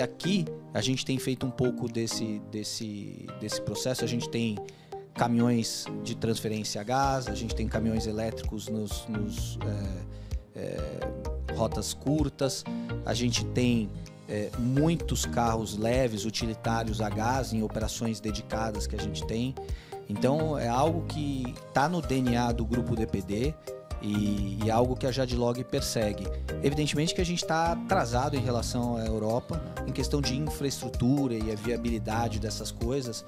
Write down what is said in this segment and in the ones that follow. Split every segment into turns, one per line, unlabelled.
E aqui a gente tem feito um pouco desse, desse, desse processo, a gente tem caminhões de transferência a gás, a gente tem caminhões elétricos nos, nos é, é, rotas curtas, a gente tem é, muitos carros leves, utilitários a gás em operações dedicadas que a gente tem. Então é algo que está no DNA do grupo DPD e, e, é algo que a Jadlog persegue. Evidentemente que a gente está atrasado em relação à Europa em questão de infraestrutura e a viabilidade dessas coisas,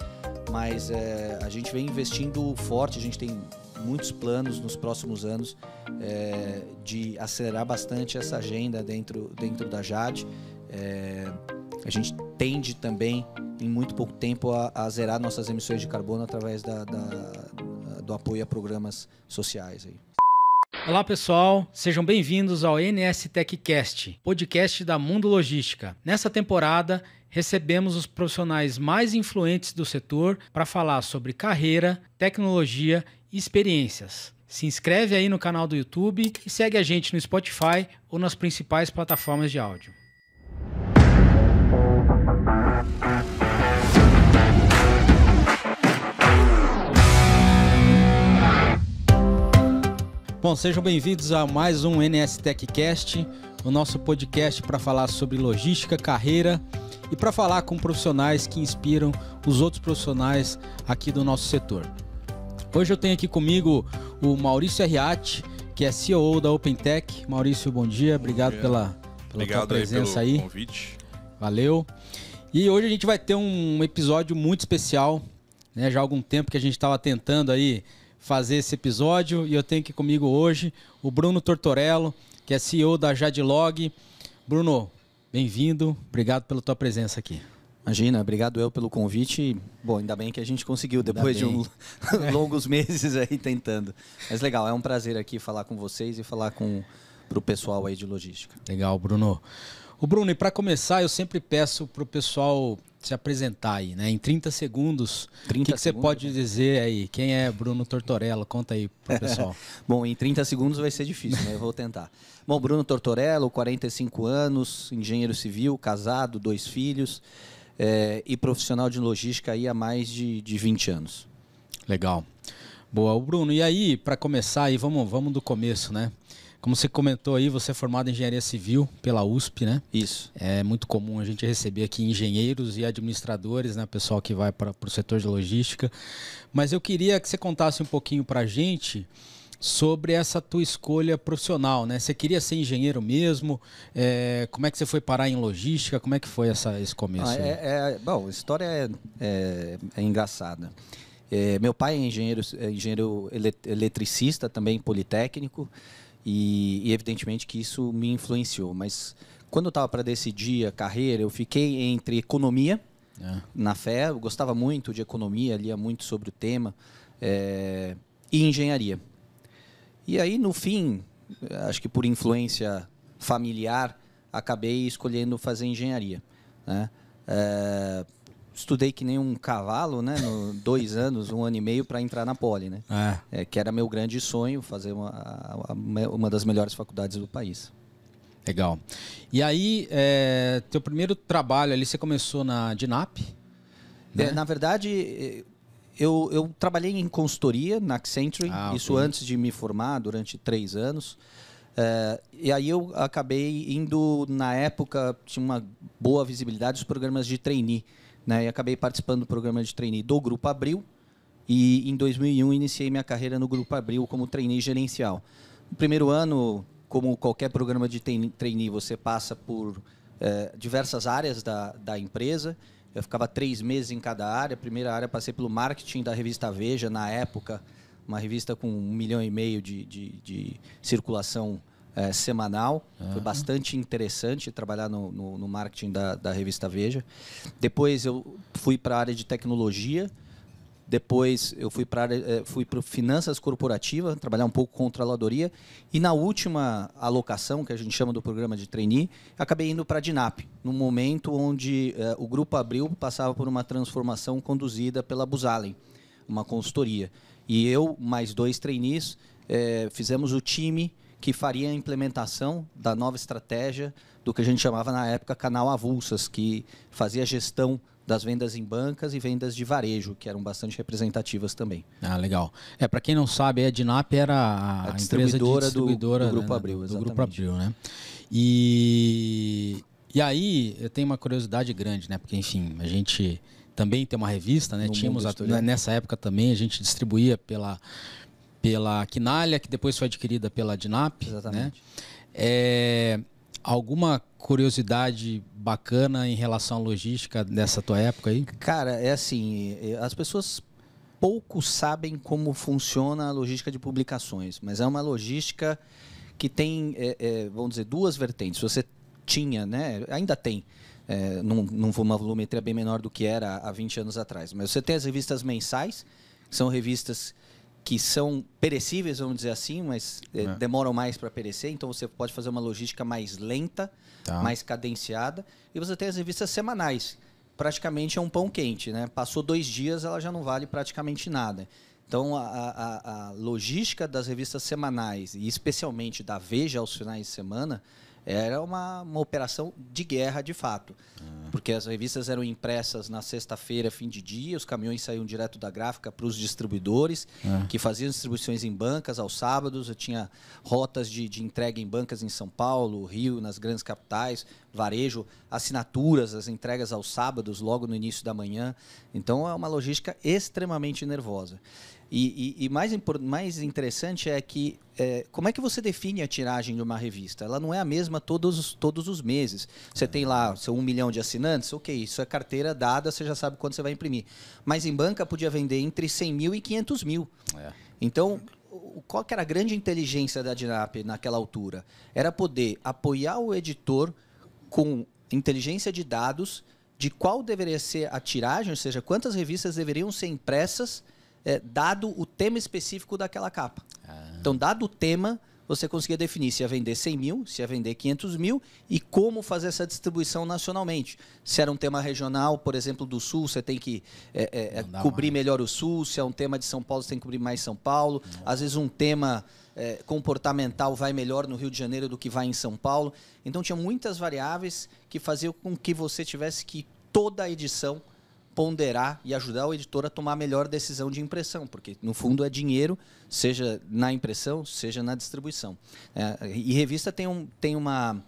mas é, a gente vem investindo forte, a gente tem muitos planos nos próximos anos é, de acelerar bastante essa agenda dentro, dentro da Jad. É, eh, a gente tende também, em muito pouco tempo, a, a zerar nossas emissões de carbono através da, da, do apoio a programas sociais. Aí.
Olá pessoal, sejam bem-vindos ao NS TechCast, podcast da Mundo Logística. Nessa temporada, recebemos os profissionais mais influentes do setor para falar sobre carreira, tecnologia e experiências. Se inscreve aí no canal do YouTube e segue a gente no Spotify ou nas principais plataformas de áudio. Bom, sejam bem-vindos a mais um NS TechCast, o nosso podcast para falar sobre logística, carreira e para falar com profissionais que inspiram os outros profissionais aqui do nosso setor. Hoje eu tenho aqui comigo o Maurício Arriati, que é CEO da OpenTech. Maurício, bom dia, bom obrigado dia. pela, pela obrigado presença aí. Pelo aí. Convite. Valeu. E hoje a gente vai ter um episódio muito especial, né? Já há algum tempo que a gente estava tentando aí fazer esse episódio e eu tenho aqui comigo hoje o Bruno Tortorello, que é CEO da Jadlog. Bruno, bem-vindo,
obrigado pela tua presença aqui. Imagina, obrigado eu pelo convite. Bom, ainda bem que a gente conseguiu depois de um, longos meses aí tentando. Mas legal, é um prazer aqui falar com vocês e falar com para o pessoal aí de logística.
Legal, Bruno. O Bruno, e
para começar,
eu sempre peço para o pessoal se apresentar aí, né? Em 30 segundos, o que, que, você pode
né? dizer aí? Quem é Bruno Tortorello? Conta aí pro pessoal. Bom, em 30 segundos vai ser difícil, mas né? eu vou tentar. Bom, Bruno Tortorello, 45 anos, engenheiro civil, casado, dois filhos é, e profissional de logística aí há mais de, de 20
anos. Legal. Boa, o Bruno. E aí, para começar aí, vamos, vamos do começo, né? Como você comentou aí, você é formado em engenharia civil pela USP, né? Isso. É muito comum a gente receber aqui engenheiros e administradores, né? Pessoal que vai para o setor de logística. Mas eu queria que você contasse um pouquinho para a gente sobre essa tua escolha profissional, né? Você queria ser engenheiro mesmo? É, como é que você foi parar em logística? Como é que foi essa, esse começo? Ah, é,
é, é, bom, a história é, é, é engraçada. É, meu pai é engenheiro, é engenheiro eletricista, também politécnico. E, e evidentemente que isso me influenciou. Mas quando eu estava para decidir a carreira, eu fiquei entre economia, é. na fé, eu gostava muito de economia, lia muito sobre o tema, é, e engenharia. E aí, no fim, acho que por influência familiar, acabei escolhendo fazer engenharia. Né? É, estudei que nem um cavalo, né? No dois anos, um ano e meio para entrar na Poli, né? É. É, que era meu grande sonho fazer uma, uma das melhores faculdades do país. Legal. E aí, é, teu
primeiro trabalho ali, você começou na Dinap? É,
né? na verdade, é, eu, eu, trabalhei em consultoria na Accenture, ah, isso antes de me formar, durante três anos. É, e aí eu acabei indo, na época, tinha uma boa visibilidade dos programas de trainee. Né? E acabei participando do programa de trainee do Grupo Abril. E em 2001 iniciei minha carreira no Grupo Abril como trainee gerencial. No primeiro ano, como qualquer programa de trainee, você passa por eh, diversas áreas da, da empresa. Eu ficava três meses em cada área. A primeira área passei pelo marketing da revista Veja, na época, uma revista com um milhão e meio de, de, de circulação é, semanal. Uhum. Foi ah. bastante interessante trabalhar no, no, no marketing da, da, revista Veja. Depois eu fui para a área de tecnologia. Depois eu fui para é, fui para finanças corporativas, trabalhar um pouco com controladoria e na última alocação que a gente chama do programa de trainee, acabei indo para a Dinap, no momento onde é, o grupo Abril passava por uma transformação conduzida pela Buzalen, uma consultoria. E eu mais dois trainees eh, fizemos o time que faria a implementação da nova estratégia do que a gente chamava na época canal avulsas, que fazia a gestão das vendas em bancas e vendas de varejo, que eram bastante representativas também. Ah, legal.
É, para quem não sabe, a Dinap era a, a distribuidora, de distribuidora do, do, Grupo né, Abril, né? Do Grupo Abril, né? E, e aí, eu tenho uma curiosidade grande, né? Porque, enfim, a gente também tem uma revista, né? No Tínhamos, a, né, nessa época também, a gente distribuía pela pela Quinalha, que depois foi adquirida pela DINAP. Né? Exatamente. Né? É, alguma curiosidade bacana em relação à logística dessa tua época aí?
Cara, é assim, é, as pessoas pouco sabem como funciona a logística de publicações, mas é uma logística que tem, é, é, vamos dizer, duas vertentes. Você tinha, né? Ainda tem. É, num, numa volumetria bem menor do que era há 20 anos atrás. Mas você tem as revistas mensais, que são revistas que são perecíveis, vamos dizer assim, mas eh, é. demoram mais para perecer, então você pode fazer uma logística mais lenta, tá. mais cadenciada. E você tem as revistas semanais. Praticamente é um pão quente, né? Passou dois dias, ela já não vale praticamente nada. Então, a, a, a logística das revistas semanais, e especialmente da Veja aos finais de semana, era uma, uma operação de guerra, de fato. Ah. Porque as revistas eram impressas na sexta-feira, fim de dia, os caminhões saíam direto da gráfica para os distribuidores, ah. que faziam distribuições em bancas aos sábados. Eu tinha rotas de, de entrega em bancas em São Paulo, Rio, nas grandes capitais, varejo, assinaturas, as entregas aos sábados, logo no início da manhã. Então é uma logística extremamente nervosa. E, e, e mais, mais interessante é que é, como é que você define a tiragem de uma revista? Ela não é a mesma todos, todos os meses. Você tem lá seu um milhão de assinantes, ok, isso é carteira dada, você já sabe quando você vai imprimir. Mas em banca podia vender entre 100 mil e 500 mil. É. Então, qual que era a grande inteligência da DINAP naquela altura? Era poder apoiar o editor com inteligência de dados de qual deveria ser a tiragem, ou seja, quantas revistas deveriam ser impressas é, dado o tema específico daquela capa. Ah. Então, dado o tema, você conseguia definir se ia vender 100 mil, se ia vender 500 mil e como fazer essa distribuição nacionalmente. Se era um tema regional, por exemplo, do Sul, você tem que é, é, é cobrir mais. melhor o Sul. Se é um tema de São Paulo, você tem que cobrir mais São Paulo. Não. Às vezes, um tema é, comportamental vai melhor no Rio de Janeiro do que vai em São Paulo. Então, tinha muitas variáveis que faziam com que você tivesse que toda a edição ponderar e ajudar o editor a tomar a melhor decisão de impressão, porque no fundo é dinheiro, seja na impressão, seja na distribuição. É, e revista tem, um, tem uma,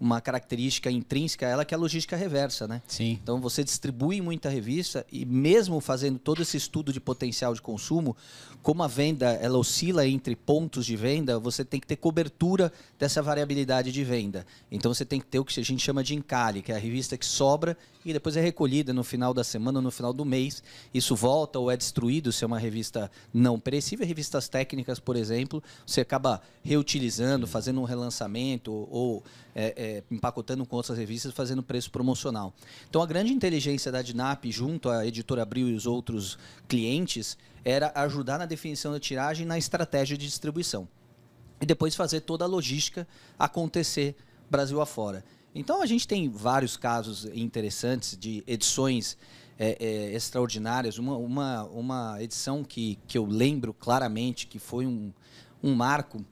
uma característica intrínseca ela que é a logística reversa, né? Sim. Então você distribui muita revista e mesmo fazendo todo esse estudo de potencial de consumo, como a venda ela oscila entre pontos de venda, você tem que ter cobertura dessa variabilidade de venda. Então você tem que ter o que a gente chama de encalhe, que é a revista que sobra e depois é recolhida no final da semana, no final do mês. Isso volta ou é destruído se é uma revista não perecível. Revistas técnicas, por exemplo, você acaba reutilizando, fazendo um relançamento ou é, é, empacotando com outras revistas, fazendo preço promocional. Então, a grande inteligência da DINAP, junto à editora Abril e os outros clientes, era ajudar na definição da tiragem e na estratégia de distribuição. E depois fazer toda a logística acontecer Brasil afora. Então a gente tem vários casos interessantes de edições é, é, extraordinárias. Uma, uma, uma edição que, que eu lembro claramente que foi um, um marco,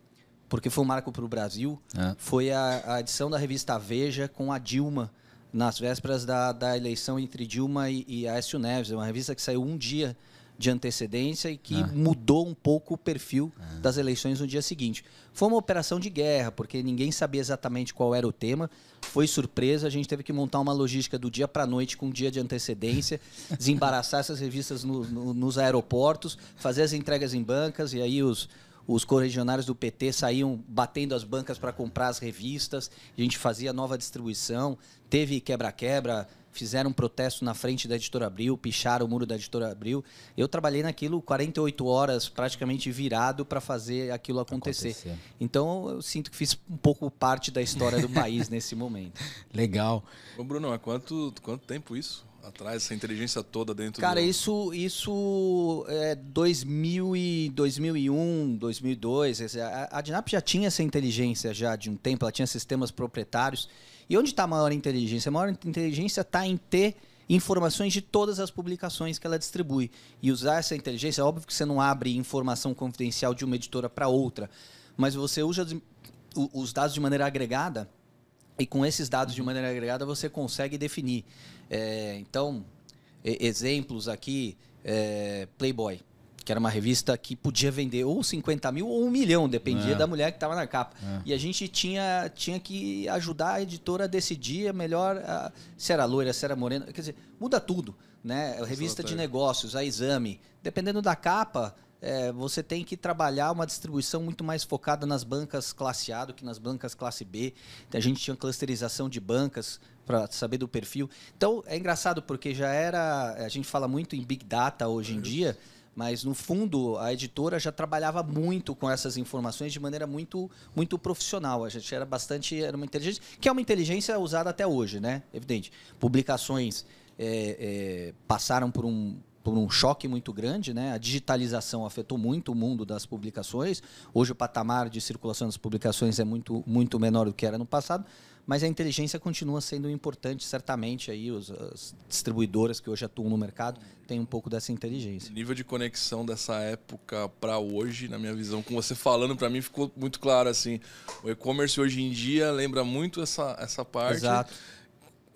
porque foi um marco para o Brasil, é. foi a, a, edição da revista Veja com a Dilma, nas vésperas da, da eleição entre Dilma e, e Aécio Neves. É uma revista que saiu um dia de antecedência e que ah. mudou um pouco o perfil ah. das eleições no dia seguinte. Foi uma operação de guerra, porque ninguém sabia exatamente qual era o tema foi surpresa, a gente teve que montar uma logística do dia para noite, com um dia de antecedência, desembaraçar essas revistas no, no, nos aeroportos, fazer as entregas em bancas, e aí os, os corregionários do PT saíam batendo as bancas para comprar as revistas, a gente fazia nova distribuição, teve quebra-quebra, fizeram um protesto na frente da Editora Abril, picharam o muro da Editora Abril. Eu trabalhei naquilo 48 horas, praticamente virado, para fazer aquilo acontecer. acontecer. Então, eu sinto que fiz um pouco parte da história do país nesse momento. Legal. Ô, Bruno,
há quanto, quanto tempo isso? Atrás, essa inteligência toda dentro Cara, do...
isso, isso é 2000 e 2001, 2002. A, a DINAP já tinha essa inteligência já de um tempo, ela tinha sistemas proprietários. E onde está a maior inteligência? A maior inteligência está em ter informações de todas as publicações que ela distribui. E usar essa inteligência, óbvio que você não abre informação confidencial de uma editora para outra, mas você usa os dados de maneira agregada e com esses dados de uhum. maneira agregada você consegue definir. É, então, exemplos aqui, é, Playboy que era uma revista que podia vender ou 50 mil ou um milhão, dependia é. da mulher que estava na capa. É. E a gente tinha, tinha que ajudar a editora a decidir a melhor a, se era loira, se era morena. Quer dizer, muda tudo. Né? A revista de negócios, a exame. Dependendo da capa, é, você tem que trabalhar uma distribuição muito mais focada nas bancas classe A do que nas bancas classe B. Então, a gente tinha clusterização de bancas para saber do perfil. Então é engraçado porque já era. A gente fala muito em Big Data hoje em dia. Mas, no fundo, a editora já trabalhava muito com essas informações de maneira muito, muito profissional. A gente era bastante. Era uma inteligência. Que é uma inteligência usada até hoje, né? Evidente. Publicações é, é, passaram por um, por um choque muito grande, né? A digitalização afetou muito o mundo das publicações. Hoje o patamar de circulação das publicações é muito, muito menor do que era no passado, mas a inteligência continua sendo importante, certamente. Aí os, as distribuidoras que hoje atuam no mercado têm um pouco dessa inteligência. O nível de
conexão dessa época para hoje, na minha visão, com você falando, para mim ficou muito claro assim. O e-commerce hoje em dia lembra muito essa, essa parte. Exato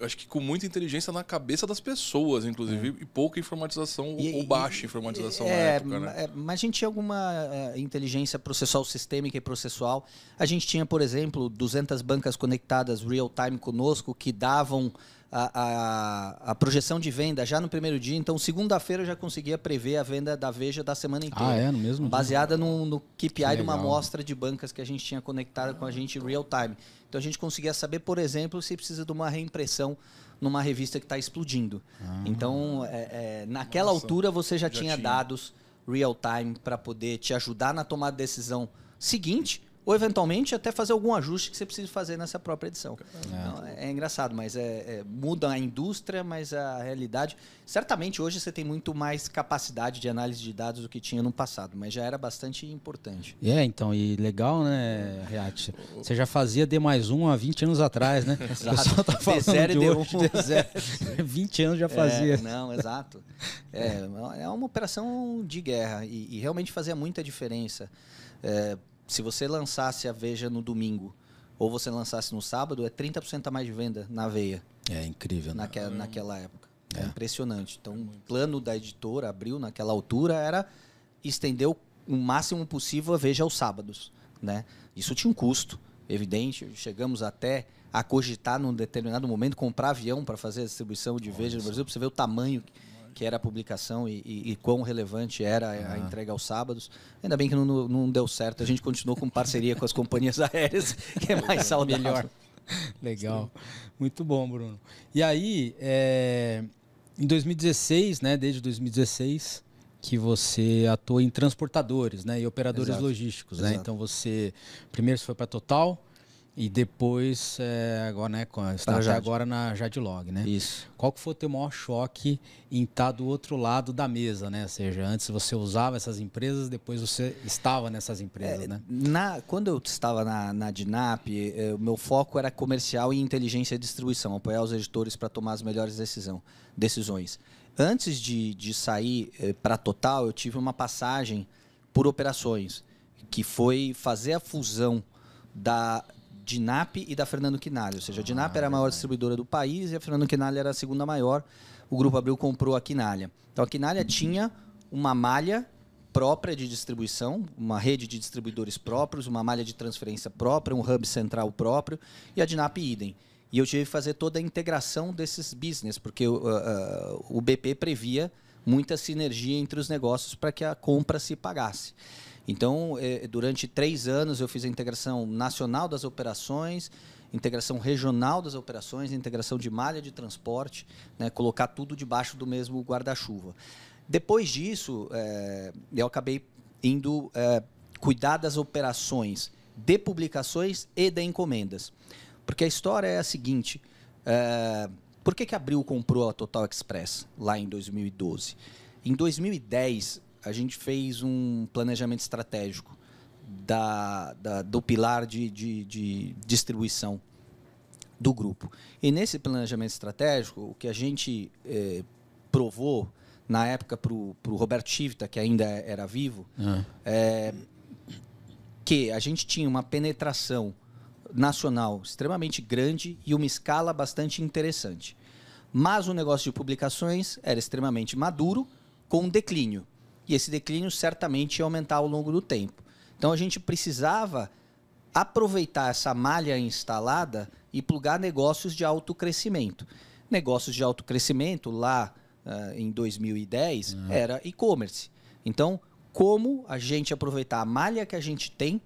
acho que com muita inteligência na cabeça das pessoas, inclusive, é. e pouca informatização e, ou e, baixa informatização é, na época, né?
É, mas a gente tinha alguma eh, inteligência processual sistêmica e processual. A gente tinha, por exemplo, 200 bancas conectadas real-time conosco que davam a, a, a, projeção de venda já no primeiro dia. Então, segunda-feira eu já conseguia prever a venda da Veja da semana ah, inteira. Ah, é? No mesmo Baseada dia? no, no KPI de uma amostra de bancas que a gente tinha conectado com a gente real time. Então, a gente conseguia saber, por exemplo, se precisa de uma reimpressão numa revista que está explodindo. Ah, então, é, é, naquela nossa, altura você já, já tinha, tinha dados real time para poder te ajudar na tomada de decisão seguinte ou eventualmente até fazer algum ajuste que você precisa fazer nessa própria edição. É. Então, é, é, engraçado, mas é, é, muda a indústria, mas a realidade. Certamente hoje você tem muito mais capacidade de análise de dados do que tinha no passado, mas já era bastante importante.
É, então, e legal, né, Reat? Você já fazia D mais um há 20 anos atrás, né? O pessoal tá falando D0 de hoje, D1. D0. 20 anos já é, fazia. É, não, exato.
É, é uma operação de guerra e, e realmente fazia muita diferença. É, se você lançasse a Veja no domingo ou você lançasse no sábado, é 30% a mais de venda na veia. É incrível. Né? Naquela, né? naquela época. É. é. impressionante. Então, é o plano da editora, abriu naquela altura, era estender o máximo possível a Veja aos sábados. Né? Isso tinha um custo, evidente. Chegamos até a cogitar, num determinado momento, comprar avião para fazer a distribuição de Veja no Brasil, para você ver o tamanho que era a publicação e, e, e quão relevante era a, a entrega aos sábados. Ainda bem que não, não deu certo, a gente continuou com parceria com as companhias aéreas, que é mais saudável. Melhor. Legal. Muito bom, Bruno. E
aí, é, em 2016, né, desde 2016, que você atua em transportadores né, e operadores Exato. logísticos. Né? Então você primeiro você foi para Total, e depois, é, agora, né, está já agora na Jadlog, né? Isso. Qual que foi o teu maior choque em estar tá do outro lado da mesa, né? Ou seja, antes você usava essas empresas, depois você estava nessas empresas, é, né?
Na, quando eu estava na, na DINAP, eh, o meu foco era comercial e inteligência e distribuição, apoiar os editores para tomar as melhores decisão, decisões. Antes de, de sair eh, para Total, eu tive uma passagem por operações, que foi fazer a fusão da Dinap e da Fernando Quinalha. Ou seja, a Dinap ah, era a maior distribuidora do país e a Fernando Quinalha era a segunda maior. O Grupo Abril comprou a Quinalha. Então a Quinalha tinha uma malha própria de distribuição, uma rede de distribuidores próprios, uma malha de transferência própria, um hub central próprio e a Dinap idem. E eu tive que fazer toda a integração desses business, porque uh, uh, o BP previa muita sinergia entre os negócios para que a compra se pagasse. Então, é, durante três anos, eu fiz a integração nacional das operações, integração regional das operações, integração de malha de transporte, né, colocar tudo debaixo do mesmo guarda-chuva. Depois disso, é, eu acabei indo é, cuidar das operações de publicações e de encomendas. Porque a história é a seguinte: é, por que, que a Abril comprou a Total Express lá em 2012? Em 2010, a gente fez um planejamento estratégico da, da do pilar de, de, de distribuição do grupo. E nesse planejamento estratégico, o que a gente eh, provou na época para o Roberto Chivita, que ainda era vivo, uhum. é, eh, que a gente tinha uma penetração nacional extremamente grande e uma escala bastante interessante. Mas o negócio de publicações era extremamente maduro, com um declínio. E esse declínio certamente ia aumentar ao longo do tempo. Então a gente precisava aproveitar essa malha instalada e plugar negócios de alto crescimento. Negócios de alto crescimento lá uh, em 2010 uhum. É. era e-commerce. Então, como a gente aproveitar a malha que a gente tem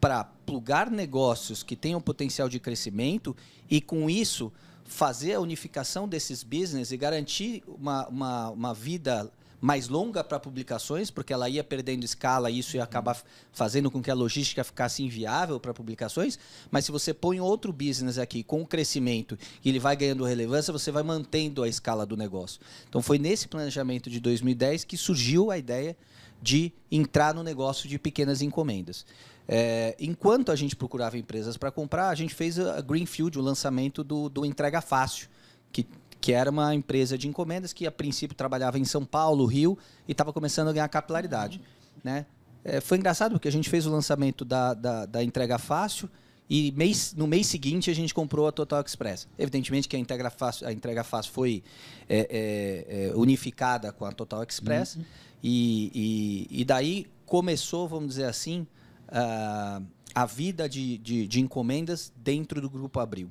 para plugar negócios que tenham potencial de crescimento e, com isso, fazer a unificação desses business e garantir uma, uma, uma vida mais longa para publicações, porque ela ia perdendo escala e isso ia acabar fazendo com que a logística ficasse inviável para publicações. Mas se você põe outro business aqui com o crescimento e ele vai ganhando relevância, você vai mantendo a escala do negócio. Então foi nesse planejamento de 2010 que surgiu a ideia de entrar no negócio de pequenas encomendas. É, enquanto a gente procurava empresas para comprar, a gente fez a Greenfield, o lançamento do, do Entrega Fácil, que que era uma empresa de encomendas que a princípio trabalhava em São Paulo, Rio e estava começando a ganhar capilaridade, né? É, foi engraçado porque a gente fez o lançamento da, da, da entrega fácil e mês, no mês seguinte a gente comprou a Total Express. Evidentemente que a entrega fácil, a entrega fácil foi é, é, é unificada com a Total Express uhum. e, e, e, daí começou, vamos dizer assim, a, a vida de, de, de encomendas dentro do Grupo Abril.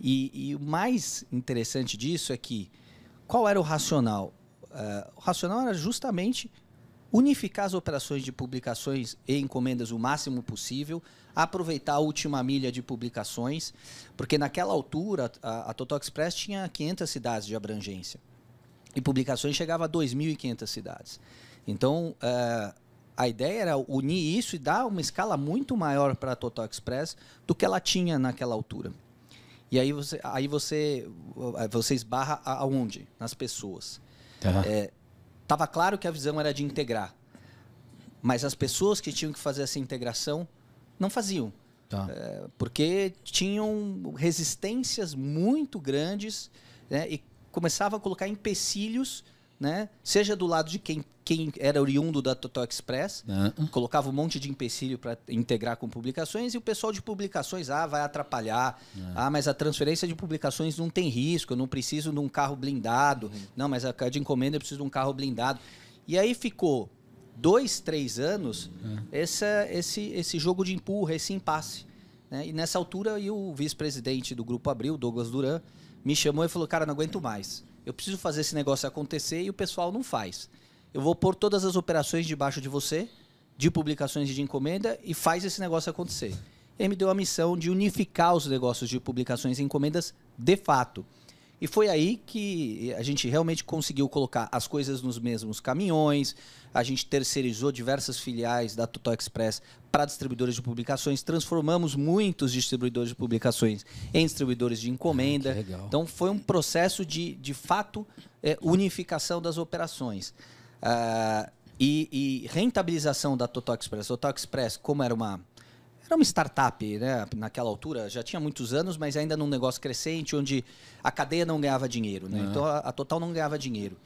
E, e o mais interessante disso é que qual era o racional? Uh, o racional era justamente unificar as operações de publicações e encomendas o máximo possível, aproveitar a última milha de publicações, porque naquela altura a, a Total Express tinha 500 cidades de abrangência e publicações chegava a 2.500 cidades. Então uh, a ideia era unir isso e dar uma escala muito maior para a Total Express do que ela tinha naquela altura. E aí você, aí você, eh, você esbarra aonde? Nas pessoas. Uhum. É, tava claro que a visão era de integrar, mas as pessoas que tinham que fazer essa integração não faziam. Tá. É, porque tinham resistências muito grandes né, e começava a colocar empecilhos né? Seja do lado de quem, quem era oriundo da Totó Express, colocava um monte de empecilho para integrar com publicações, e o pessoal de publicações, ah, vai atrapalhar. É. Ah, mas a transferência de publicações não tem risco, eu não preciso de um carro blindado. Uhum. Não, mas a de encomenda eu preciso de um carro blindado. E aí ficou dois, três anos é. essa, esse, esse jogo de empurra, esse impasse. Né? E nessa altura, o vice-presidente do Grupo Abril, Douglas Duran, me chamou e falou, cara, não aguento mais eu preciso fazer esse negócio acontecer e o pessoal não faz. Eu vou pôr todas as operações debaixo de você, de publicações e de encomenda, e faz esse negócio acontecer. Ele me deu a missão de unificar os negócios de publicações e encomendas de fato. E foi aí que a gente realmente conseguiu colocar as coisas nos mesmos caminhões. A gente terceirizou diversas filiais da Total Express para distribuidores de publicações. Transformamos muitos distribuidores de publicações em distribuidores de encomenda. Ah, então foi um processo de, de fato, é, unificação das operações. Ah, e, e, rentabilização da Total Express. Total Express, como era uma era uma startup, né? Naquela altura já tinha muitos anos, mas ainda num negócio crescente, onde a cadeia não ganhava dinheiro, né? Uhum. Então a, a, Total não ganhava dinheiro.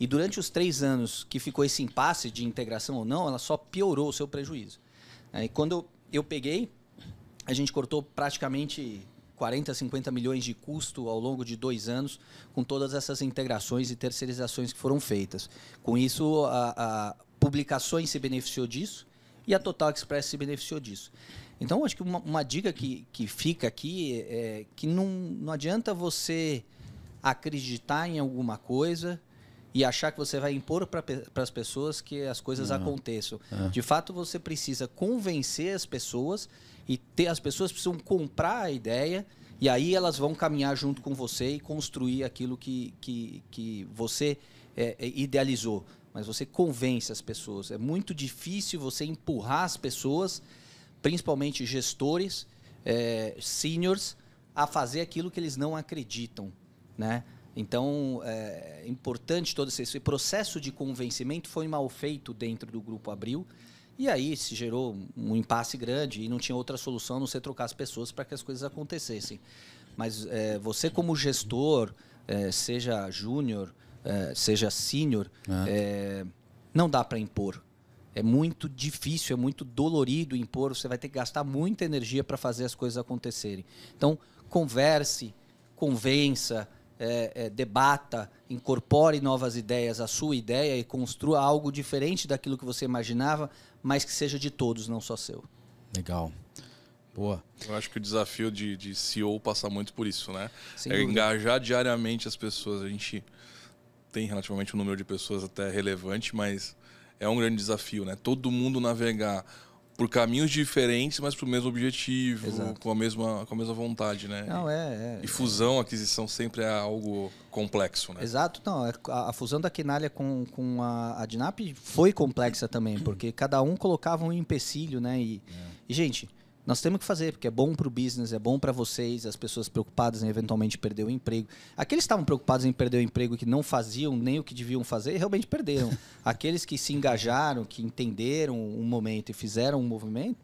E durante os três anos que ficou esse impasse de integração ou não, ela só piorou o seu prejuízo. Né? E quando eu, eu peguei, a gente cortou praticamente 40, 50 milhões de custo ao longo de dois anos, com todas essas integrações e terceirizações que foram feitas. Com isso, a, a Publicações se beneficiou disso e a Total Express se beneficiou disso. Então, acho que uma, uma dica que, que fica aqui é que não, não adianta você acreditar em alguma coisa e achar que você vai impor para as pessoas que as coisas uhum. aconteçam. É. De fato, você precisa convencer as pessoas e ter, as pessoas precisam comprar a ideia e aí elas vão caminhar junto com você e construir aquilo que, que, que você é, é idealizou. Mas você convence as pessoas. É muito difícil você empurrar as pessoas principalmente gestores, é, seniors, a fazer aquilo que eles não acreditam, né? Então, é, é importante todo esse, esse processo de convencimento foi mal feito dentro do Grupo Abril. E aí se gerou um impasse grande e não tinha outra solução a não ser trocar as pessoas para que as coisas acontecessem. Mas é, você, como gestor, é, seja júnior, é, seja sênior, é. é, não dá para impor é muito difícil, é muito dolorido impor, você vai ter que gastar muita energia para fazer as coisas acontecerem. Então, converse, convença, é, é, debata, incorpore novas ideias à sua ideia e construa algo diferente daquilo que você imaginava, mas que seja de todos, não só seu.
Legal. Boa.
Eu acho que o desafio de, de CEO passa muito por isso, né? Sem é dúvida. engajar diariamente as pessoas. A gente tem relativamente um número de pessoas até relevante, mas é um grande desafio, né? Todo mundo navegar por caminhos diferentes, mas para o mesmo objetivo, com a, mesma, com a mesma vontade, né? Não, é, é, e é. fusão, aquisição sempre é algo
complexo, né? Exato, não. É, a, a fusão da Quinalha com, com a, a Dinap foi complexa também, porque cada um colocava um empecilho, né? E, é. e gente, nós temos que fazer, porque é bom para o business, é bom para vocês, as pessoas preocupadas em eventualmente perder o emprego. Aqueles que estavam preocupados em perder o emprego e que não faziam nem o que deviam fazer, realmente perderam. Aqueles que se engajaram, que entenderam um momento e fizeram um movimento,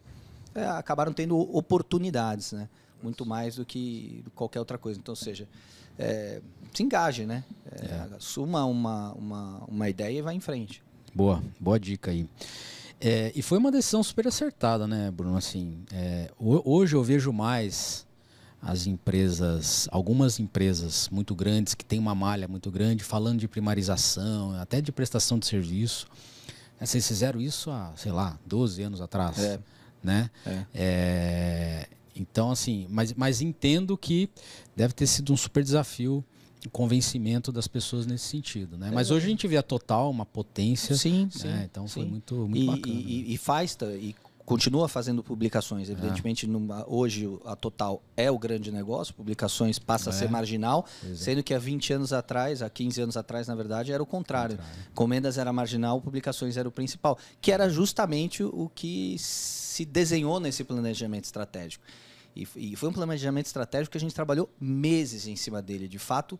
é, acabaram tendo oportunidades, né? Muito mais do que qualquer outra coisa. Então, seja, é, se engaje, né? É, é, assuma uma, uma, uma ideia e vá em frente.
Boa, boa dica aí. É, e foi uma decisão super acertada, né, Bruno? Assim, é, hoje eu vejo mais as empresas, algumas empresas muito grandes que têm uma malha muito grande, falando de primarização, até de prestação de serviço. É, vocês fizeram isso há, sei lá, 12 anos atrás, é. né? É. é. então, assim, mas, mas entendo que deve ter sido um super desafio convencimento das pessoas nesse sentido, né? É Mas hoje a
gente vê a Total uma potência, sim, né? sim então sim. foi muito, muito e, bacana. E, e faz e continua fazendo publicações, evidentemente é. numa, hoje a Total é o grande negócio, publicações passa é. a ser é. marginal, sendo que há 20 anos atrás, há 15 anos atrás, na verdade, era o contrário. contrário. Comendas era marginal, publicações era o principal, que era justamente o que se desenhou nesse planejamento estratégico. E, e foi um planejamento estratégico que a gente trabalhou meses em cima dele. De fato,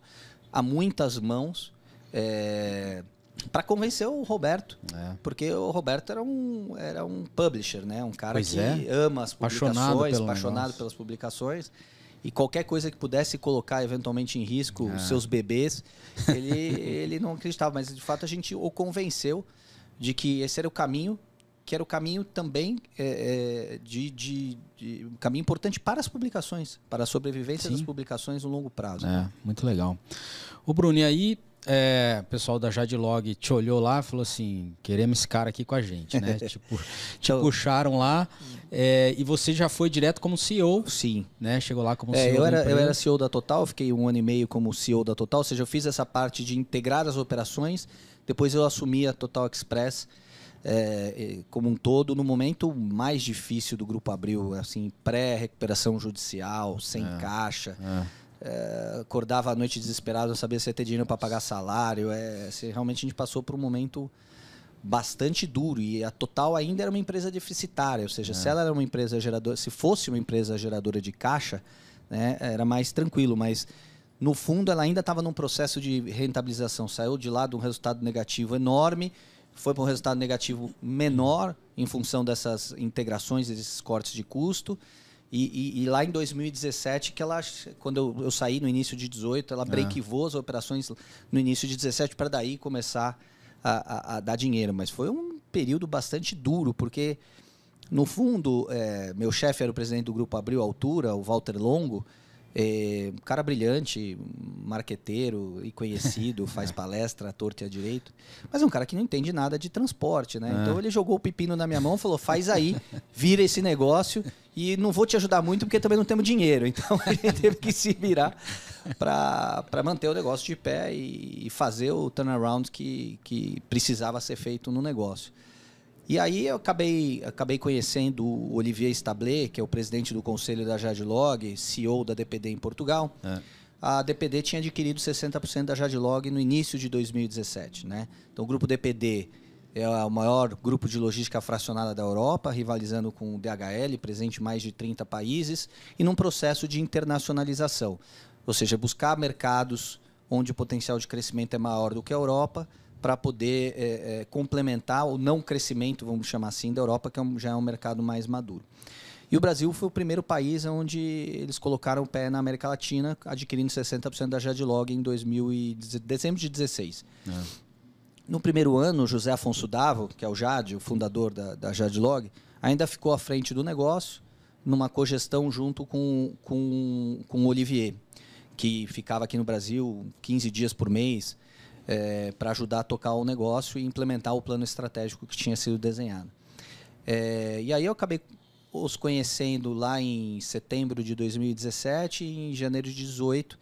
há muitas mãos. É, eh, para convencer o Roberto, é. porque o Roberto era um, era um publisher, né? Um cara pois que é. ama as publicações, apaixonado, apaixonado pelas publicações. E qualquer coisa que pudesse colocar eventualmente em risco é. os seus bebês, ele, ele não acreditava. Mas de fato a gente o convenceu de que esse era o caminho que era o caminho também é, é, de, de, de, um caminho importante para as publicações, para a sobrevivência Sim. das publicações no longo prazo.
É, muito legal. O Bruno, e aí é, o pessoal da Jadlog te olhou lá e falou assim: queremos esse cara aqui com a gente, né? tipo, te então puxaram lá é, e você já foi direto como CEO. Sim. Né? Chegou lá como é, CEO. Eu era, eu era
CEO da Total, fiquei um ano e meio como CEO da Total, ou seja, eu fiz essa parte de integrar as operações, depois eu assumi a Total Express é, é, como um todo no momento mais difícil do Grupo Abril, assim, pré-recuperação judicial, sem é, caixa. É. é acordava à noite desesperado, não sabia se ia ter dinheiro para pagar salário. É, assim, realmente a gente passou por um momento bastante duro e a Total ainda era uma empresa deficitária, ou seja, é. se ela era uma empresa geradora, se fosse uma empresa geradora de caixa, né, era mais tranquilo, mas no fundo ela ainda estava num processo de rentabilização, saiu de lá de um resultado negativo enorme, foi para um resultado negativo menor em função dessas integrações, desses cortes de custo. E, e, e lá em 2017, que ela, quando eu, eu saí no início de 18, ela ah. brequivou as operações no início de 17 para daí começar a, a, a dar dinheiro. Mas foi um período bastante duro, porque no fundo, é, meu chefe era o presidente do Grupo Abril Altura, o Walter Longo, é, cara brilhante, marqueteiro e conhecido, faz palestra, torto e a direito. Mas é um cara que não entende nada de transporte, né? É. Então ah. ele jogou o pepino na minha mão, falou: faz aí, vira esse negócio e não vou te ajudar muito porque também não temos dinheiro. Então ele teve que se virar para manter o negócio de pé e, e fazer o turnaround que, que precisava ser feito no negócio. E aí eu acabei, acabei conhecendo o Olivier Stabler, que é o presidente do conselho da Jadlog, CEO da DPD em Portugal. É. A DPD tinha adquirido 60% da Jadlog no início de 2017, né? Então o grupo DPD é o maior grupo de logística fracionada da Europa, rivalizando com o DHL, presente em mais de 30 países, e num processo de internacionalização, ou seja, buscar mercados onde o potencial de crescimento é maior do que a Europa para poder é, é, complementar o não crescimento, vamos chamar assim, da Europa, que é um, já é um mercado mais maduro. E o Brasil foi o primeiro país onde eles colocaram o pé na América Latina, adquirindo 60% da Jadlog em 2000 e, dezembro de 2016. É. No primeiro ano, José Afonso Davo, que é o Jad, o fundador da, da Jadlog, ainda ficou à frente do negócio, numa cogestão junto com, com, com o Olivier, que ficava aqui no Brasil 15 dias por mês, é, para ajudar a tocar o negócio e implementar o plano estratégico que tinha sido desenhado. É, e aí eu acabei os conhecendo lá em setembro de 2017 e em janeiro de 2018.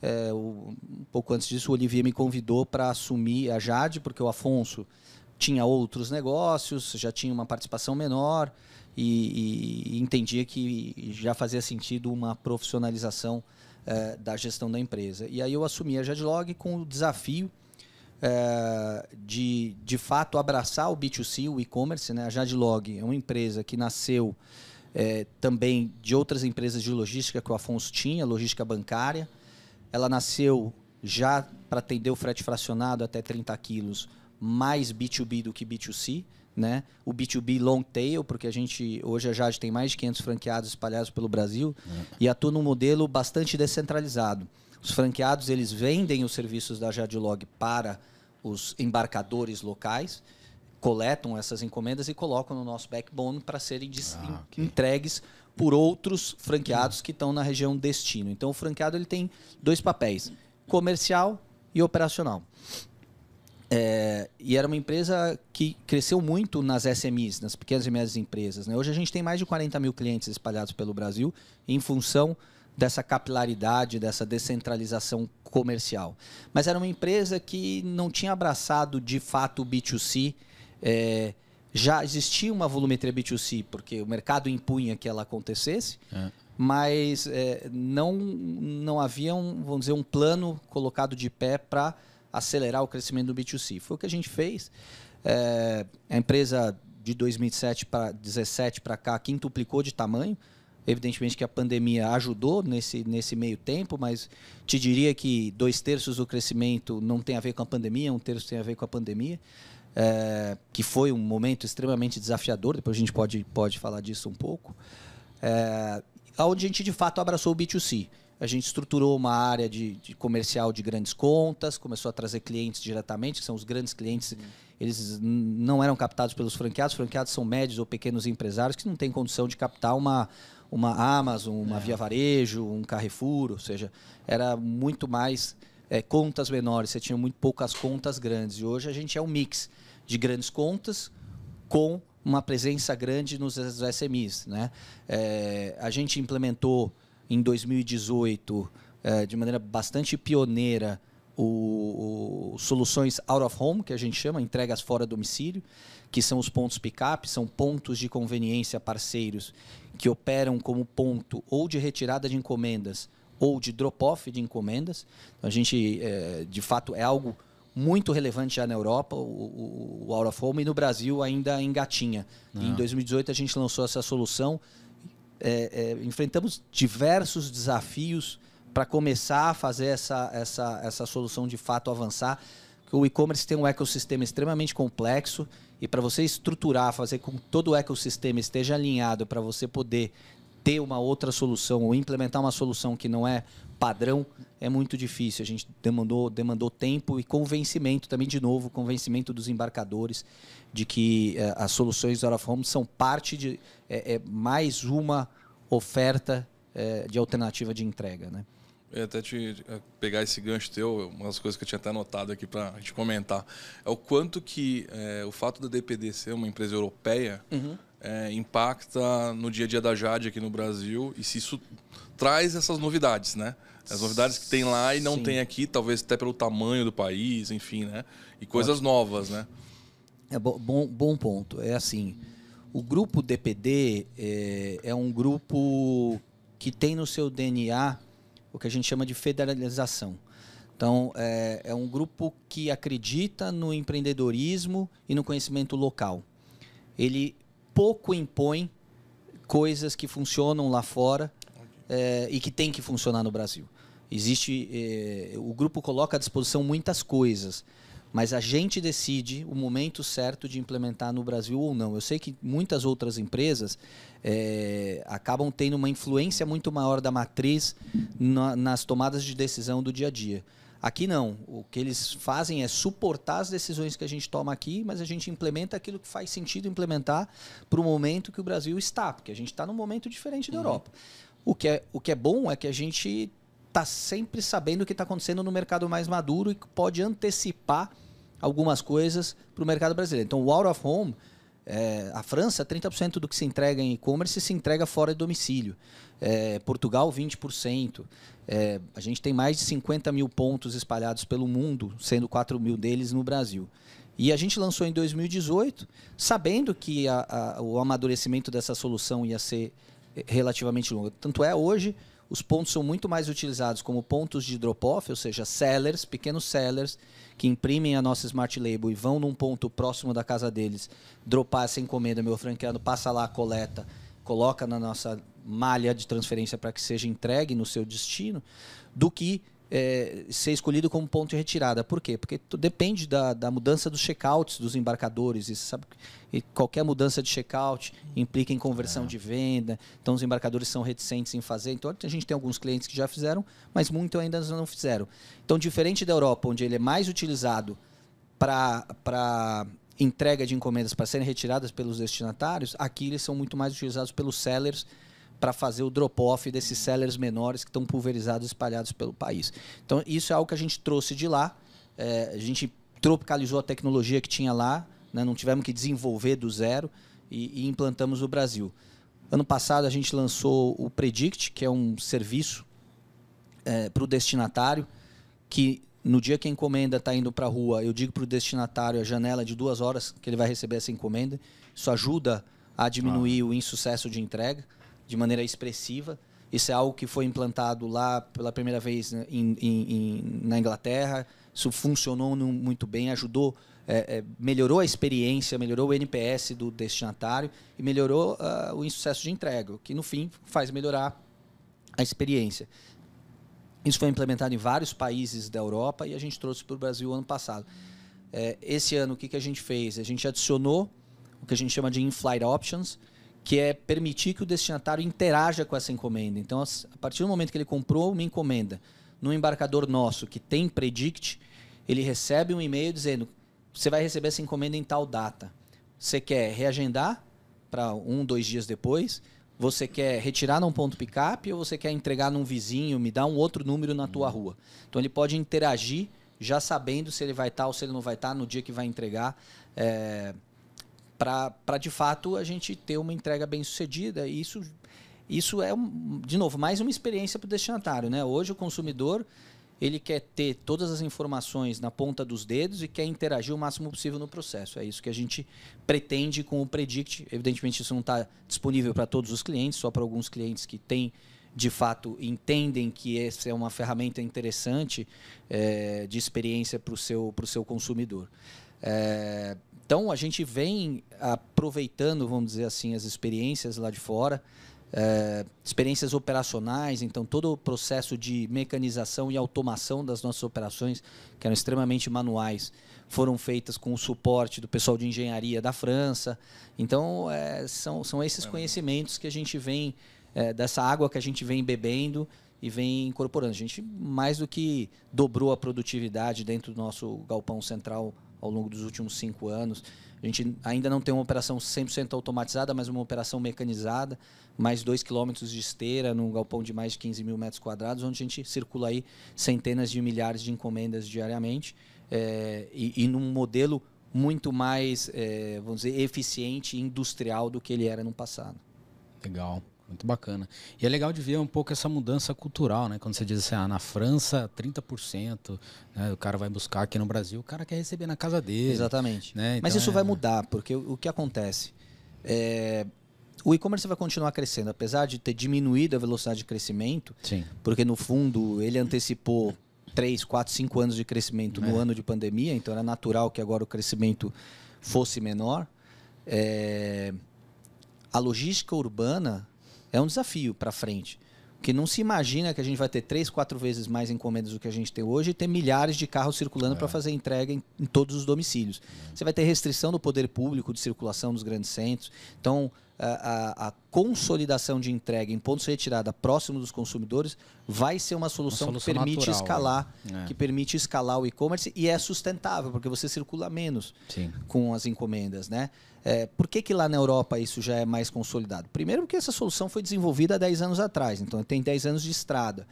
É, um pouco antes disso, o Olivier me convidou para assumir a Jade, porque o Afonso tinha outros negócios, já tinha uma participação menor e, e, e entendia que já fazia sentido uma profissionalização é, da gestão da empresa. E aí eu assumi a Jadlog com o desafio é, de, de fato, abraçar o B2C, o e-commerce. Né? A Jadlog é uma empresa que nasceu é, também de outras empresas de logística que o Afonso tinha, logística bancária. Ela nasceu já para atender o frete fracionado até 30 quilos, mais B2B do que B2C né? O B2B long tail, porque a gente hoje a Jade tem mais de 500 franqueados espalhados pelo Brasil é. e atua num modelo bastante descentralizado. Os franqueados eles vendem os serviços da Jade Log para os embarcadores locais, coletam essas encomendas e colocam no nosso backbone para serem ah, okay. entregues por outros franqueados que estão na região destino. Então o franqueado ele tem dois papéis: comercial e operacional. É, e era uma empresa que cresceu muito nas SMEs, nas pequenas e médias empresas. Né? Hoje a gente tem mais de 40 mil clientes espalhados pelo Brasil em função dessa capilaridade, dessa descentralização comercial. Mas era uma empresa que não tinha abraçado de fato o B2C. É, já existia uma volumetria B2C, porque o mercado impunha que ela acontecesse, é. mas é, não, não havia, um, vamos dizer, um plano colocado de pé para acelerar o crescimento do B2C. Foi o que a gente fez. É, a empresa de 2007 para 17 para cá quintuplicou de tamanho. Evidentemente que a pandemia ajudou nesse, nesse meio tempo, mas te diria que dois terços do crescimento não tem a ver com a pandemia, um terço tem a ver com a pandemia, é, que foi um momento extremamente desafiador, depois a gente pode, pode falar disso um pouco. É, onde a gente de fato abraçou o B2C. A gente estruturou uma área de, de, comercial de grandes contas, começou a trazer clientes diretamente, que são os grandes clientes. Eles não eram captados pelos franqueados. Franqueados são médios ou pequenos empresários que não têm condição de captar uma, uma Amazon, uma é. Via Varejo, um Carrefour. Ou seja, era muito mais é, contas menores. Você tinha muito poucas contas grandes. E hoje a gente é um mix de grandes contas com uma presença grande nos SMEs. Né? É, a gente implementou em 2018, é, eh, de maneira bastante pioneira, o, o, soluções out of home, que a gente chama, entregas fora do domicílio, que são os pontos pick-up, são pontos de conveniência parceiros que operam como ponto ou de retirada de encomendas ou de drop-off de encomendas. Então, a gente, é, de fato, é algo muito relevante já na Europa, o, o, o out of home, e no Brasil ainda engatinha. gatinha. Em 2018 a gente lançou essa solução, é, é, enfrentamos diversos desafios para começar a fazer essa, essa, essa solução de fato avançar. O e-commerce tem um ecossistema extremamente complexo e para você estruturar, fazer com que todo o ecossistema esteja alinhado para você poder ter uma outra solução ou implementar uma solução que não é padrão é muito difícil. A gente demandou, demandou tempo e convencimento também, de novo, convencimento dos embarcadores de que eh, as soluções out of home são parte de é, é mais uma oferta é, de alternativa de entrega, né?
Eu até te eh, pegar esse gancho teu, uma das coisas que eu tinha até anotado aqui para a gente comentar é o quanto que é, o fato da DPD ser uma empresa europeia uhum é, impacta no dia a dia da Jade aqui no Brasil e se isso traz essas novidades, né? As novidades que tem lá e não Sim. tem aqui, talvez até pelo tamanho do país, enfim, né? E coisas Ótimo. novas, né?
É bom, bom ponto. É assim, o grupo DPD é, é um grupo que tem no seu DNA o que a gente chama de federalização. Então, é, é, um grupo que acredita no empreendedorismo e no conhecimento local. Ele pouco impõe coisas que funcionam lá fora é, e que tem que funcionar no Brasil. Existe. É, o grupo coloca à disposição muitas coisas, mas a gente decide o momento certo de implementar no Brasil ou não. Eu sei que muitas outras empresas é, acabam tendo uma influência muito maior da matriz na, nas tomadas de decisão do dia a dia. Aqui não. O que eles fazem é suportar as decisões que a gente toma aqui, mas a gente implementa aquilo que faz sentido implementar para o momento que o Brasil está, porque a gente está num momento diferente da uhum. Europa. O que, é, o que é bom é que a gente está sempre sabendo o que está acontecendo no mercado mais maduro e pode antecipar algumas coisas para o mercado brasileiro. Então, o Out of Home é, a França, 30% do que se entrega em e-commerce se entrega fora de domicílio. É, Portugal, 20%. É, a gente tem mais de 50 mil pontos espalhados pelo mundo, sendo 4 mil deles no Brasil. E a gente lançou em 2018, sabendo que a, a, o amadurecimento dessa solução ia ser eh, relativamente longo. Tanto é hoje, os pontos são muito mais utilizados como pontos de drop-off, ou seja, sellers, pequenos sellers, que imprimem a nossa Smart Label e vão num ponto próximo da casa deles, dropar essa encomenda, meu franqueado passa lá, a coleta, coloca na nossa malha de transferência para que seja entregue no seu destino, do que é, ser escolhido como ponto de retirada. Por quê? Porque depende da, da, mudança dos checkouts dos embarcadores. E, sabe, e qualquer mudança de checkout implica em conversão é. de venda. Então, os embarcadores são reticentes em fazer. Então, a gente tem alguns clientes que já fizeram, mas muito ainda não fizeram. Então, diferente da Europa, onde ele é mais utilizado para entrega de encomendas para serem retiradas pelos destinatários, aqui eles são muito mais utilizados pelos sellers para fazer o drop-off desses sellers menores que estão pulverizados, espalhados pelo país. Então, isso é algo que a gente trouxe de lá. É, a gente tropicalizou a tecnologia que tinha lá, né? não tivemos que desenvolver do zero e, e implantamos no Brasil. Ano passado, a gente lançou o Predict, que é um serviço é, para o destinatário, que no dia que a encomenda está indo para a rua, eu digo para o destinatário a janela é de duas horas que ele vai receber essa encomenda. Isso ajuda a diminuir ah. o insucesso de entrega de maneira expressiva. Isso é algo que foi implantado lá pela primeira vez né, em, em, na Inglaterra. Isso funcionou muito bem, ajudou, é, é, melhorou a experiência, melhorou o NPS do destinatário e melhorou uh, o insucesso de entrega, que no fim faz melhorar a experiência. Isso foi implementado em vários países da Europa e a gente trouxe para o Brasil ano passado. É, esse ano, o que, que a gente fez? A gente adicionou o que a gente chama de in-flight options, que é permitir que o destinatário interaja com essa encomenda. Então, a partir do momento que ele comprou uma encomenda num embarcador nosso que tem Predict, ele recebe um e-mail dizendo: você vai receber essa encomenda em tal data. Você quer reagendar para um, dois dias depois? Você quer retirar num ponto picape ou você quer entregar num vizinho? Me dá um outro número na tua hum. rua. Então ele pode interagir já sabendo se ele vai estar tá ou se ele não vai estar tá no dia que vai entregar. É para de fato a gente ter uma entrega bem sucedida. E isso, isso é, um, de novo, mais uma experiência para o destinatário. Né? Hoje o consumidor ele quer ter todas as informações na ponta dos dedos e quer interagir o máximo possível no processo. É isso que a gente pretende com o Predict. Evidentemente, isso não está disponível para todos os clientes, só para alguns clientes que têm, de fato, entendem que essa é uma ferramenta interessante é, de experiência para o seu, seu consumidor. É, então a gente vem aproveitando, vamos dizer assim, as experiências lá de fora, é, experiências operacionais, então todo o processo de mecanização e automação das nossas operações, que eram extremamente manuais, foram feitas com o suporte do pessoal de engenharia da França. Então é, são, são esses conhecimentos que a gente vem, é, dessa água que a gente vem bebendo e vem incorporando. A gente mais do que dobrou a produtividade dentro do nosso galpão central ao longo dos últimos cinco anos. A gente ainda não tem uma operação 100% automatizada, mas uma operação mecanizada, mais dois quilômetros de esteira num galpão de mais de 15 mil metros quadrados, onde a gente circula aí centenas de milhares de encomendas diariamente é, e, e, num modelo muito mais, é, vamos dizer, eficiente e industrial do que ele era no passado.
Legal. Muito bacana.
E é legal de ver um
pouco essa mudança cultural, né? Quando você diz assim, ah, na França, 30%, né? o cara vai
buscar aqui no Brasil, o cara quer receber na casa dele. Exatamente.
Né? Então, Mas isso é... vai
mudar, porque o, que acontece? É, o e-commerce vai continuar crescendo, apesar de ter diminuído a velocidade de crescimento, Sim. porque no fundo ele antecipou 3, 4, 5 anos de crescimento é. no ano de pandemia, então era natural que agora o crescimento fosse menor. É... A logística urbana é um desafio para frente. Porque não se imagina que a gente vai ter três, quatro vezes mais encomendas do que a gente tem hoje e ter milhares de carros circulando é. para fazer entrega em, em, todos os domicílios. É. Você vai ter restrição do poder público de circulação nos grandes centros. Então, a, a, consolidação de entrega em pontos de retirada próximo dos consumidores vai ser uma solução, uma solução que permite natural, escalar, né? É. que permite escalar o e-commerce e é sustentável, porque você circula menos Sim. com as encomendas, né? É, por que, que lá na Europa isso já é mais consolidado? Primeiro porque essa solução foi desenvolvida há 10 anos atrás, então tem 10 anos de estrada.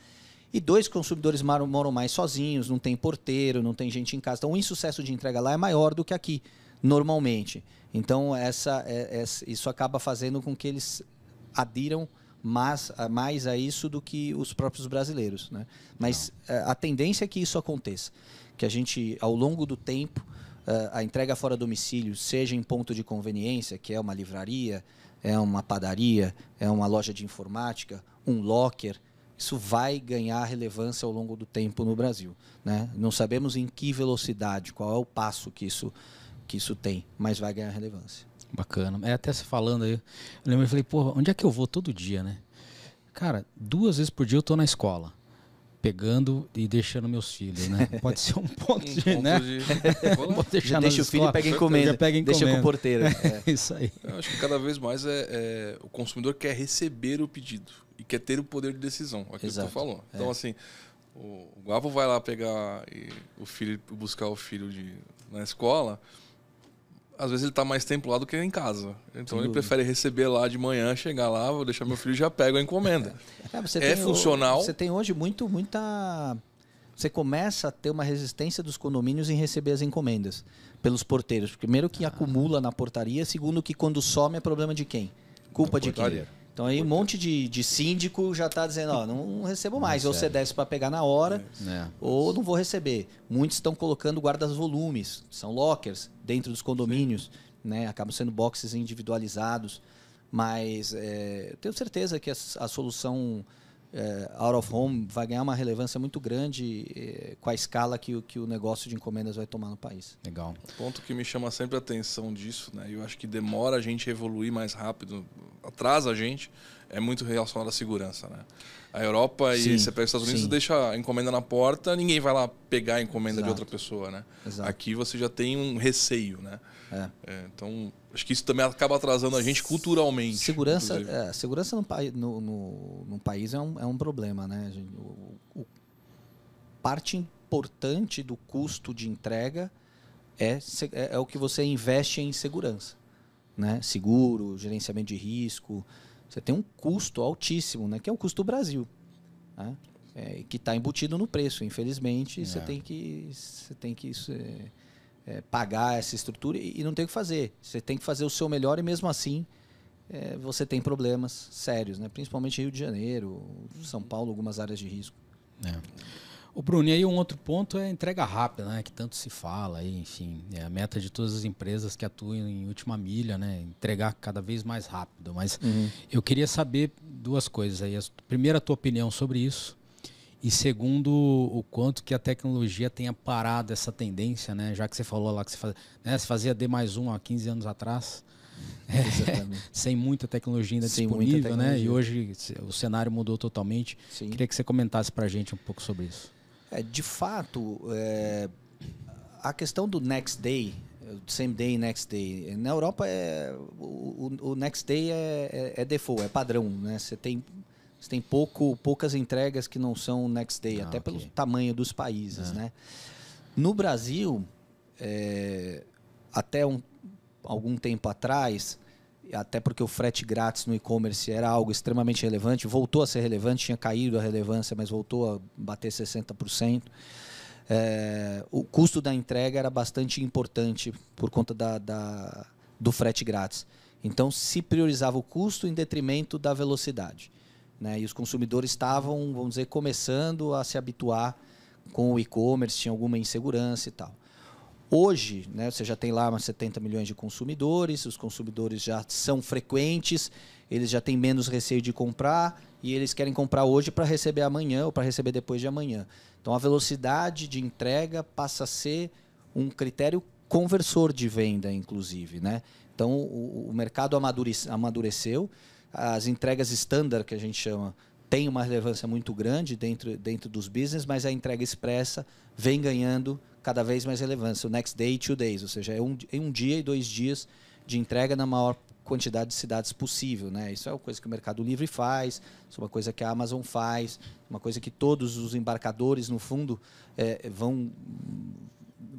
E dois, consumidores moram mais sozinhos, não tem porteiro, não tem gente em casa. Então o insucesso de entrega lá é maior do que aqui normalmente. Então, essa, é, é, isso acaba fazendo com que eles adiram mais, mais a isso do que os próprios brasileiros. Né? Mas é, a tendência é que isso aconteça. Que a gente, ao longo do tempo, é, a entrega fora domicílio, seja em ponto de conveniência, que é uma livraria, é uma padaria, é uma loja de informática, um locker, isso vai ganhar relevância ao longo do tempo no Brasil. Né? Não sabemos em que velocidade, qual é o passo que isso que isso tem, mas vai ganhar relevância.
Bacana. É até se falando aí. Eu lembro, falei, porra, onde é que eu vou todo dia, né? Cara, duas vezes por dia eu tô na escola pegando e deixando meus filhos, né? Pode ser um ponto de, né? Pode deixar deixa o filho e pega encomenda. Pega encomenda. Deixa com o porteiro. É. é. Isso aí. Eu acho
que cada vez mais é, é, o consumidor quer receber o pedido e quer ter o poder de decisão, é aquilo Exato. que tu falou. É. Então, é. assim, o, o Gabo vai lá pegar e, o filho, buscar o filho de, na escola às vezes ele está mais tempo lá do que em casa. Então ele prefere receber lá de manhã, chegar lá, vou deixar meu filho já pego a encomenda. É, é, funcional. você
tem hoje muito, muita. Você começa a ter uma resistência dos condomínios em receber as encomendas pelos porteiros. Primeiro que ah. acumula na portaria, segundo que quando some é problema de quem? Culpa é de quem? Então aí um monte de, de síndico já está dizendo, ó, não recebo mais, não ou você desce para pegar na hora, é. é. ou não vou receber. Muitos estão colocando guardas-volumes, são lockers dentro dos condomínios, né? Acabam sendo boxes individualizados, mas é, tenho certeza que a, a solução é, out of home vai ganhar uma relevância muito grande é, com a escala que, que o negócio de encomendas vai tomar no país. Legal.
O ponto que me chama sempre a atenção disso, né? Eu acho que demora a gente evoluir mais rápido, atrasa a gente, é muito relacionado à segurança, né? A Europa sim, e você pega os Estados Unidos, sim. deixa a encomenda na porta, ninguém vai lá pegar a encomenda Exato. de outra pessoa, né? Exato. Aqui você já tem um receio, né? É. É, então, acho que isso também acaba atrasando a gente culturalmente. Segurança, é,
segurança no, no, no, país é um, é um problema, né? O, o, parte importante do custo de entrega é, é, é, o que você investe em segurança. Né? Seguro, gerenciamento de risco. Você tem um custo altíssimo, né? que é o custo do Brasil. Né? É, que está embutido no preço, infelizmente. Você é. tem que. Você tem que. Isso, é, é, pagar essa estrutura e, e, não tem o que fazer. Você tem que fazer o seu melhor e mesmo assim é, você tem problemas sérios, né? principalmente Rio de Janeiro, São Paulo, algumas áreas de risco. É. O Bruno, e aí um outro ponto é a entrega rápida,
né? Que tanto se fala, aí, enfim, é a meta de todas as empresas que atuam em última milha, né? Entregar cada vez mais rápido. Mas uhum. eu queria saber duas coisas aí. Primeiro, a tua opinião sobre isso. E segundo, o quanto que a tecnologia tenha parado essa tendência, né? Já que você falou lá que você, né? você fazia D mais um há 15 anos atrás. É, sem muita tecnologia ainda sem disponível, tecnologia. né? E hoje o cenário mudou totalmente. Sim. Queria que você comentasse para a gente um pouco sobre isso.
É, de fato, é, a questão do next day, same day next day, na Europa é, o, o next day é, é, é, default, é padrão, né? Você tem você tem pouco, poucas entregas que não são next day, ah, até okay. pelo tamanho dos países, é. né? No Brasil, é, até um, algum tempo atrás, até porque o frete grátis no e-commerce era algo extremamente relevante, voltou a ser relevante, tinha caído a relevância, mas voltou a bater 60%. É, o custo da entrega era bastante importante por conta da, da, do frete grátis. Então, se priorizava o custo em detrimento da velocidade. Né? E os consumidores estavam, vamos dizer, começando a se habituar com o e-commerce, tinha alguma insegurança e tal. Hoje, né, você já tem lá umas 70 milhões de consumidores, os consumidores já são frequentes, eles já têm menos receio de comprar e eles querem comprar hoje para receber amanhã ou para receber depois de amanhã. Então a velocidade de entrega passa a ser um critério conversor de venda, inclusive. Né? Então o, o mercado amadureceu as entregas estándar que a gente chama tem uma relevância muito grande dentro, dentro dos business, mas a entrega expressa vem ganhando cada vez mais relevância. O next day, two days, ou seja, é um, é um dia e dois dias de entrega na maior quantidade de cidades possível. Né? Isso é uma coisa que o Mercado Livre faz, isso é uma coisa que a Amazon faz, uma coisa que todos os embarcadores, no fundo, é, vão,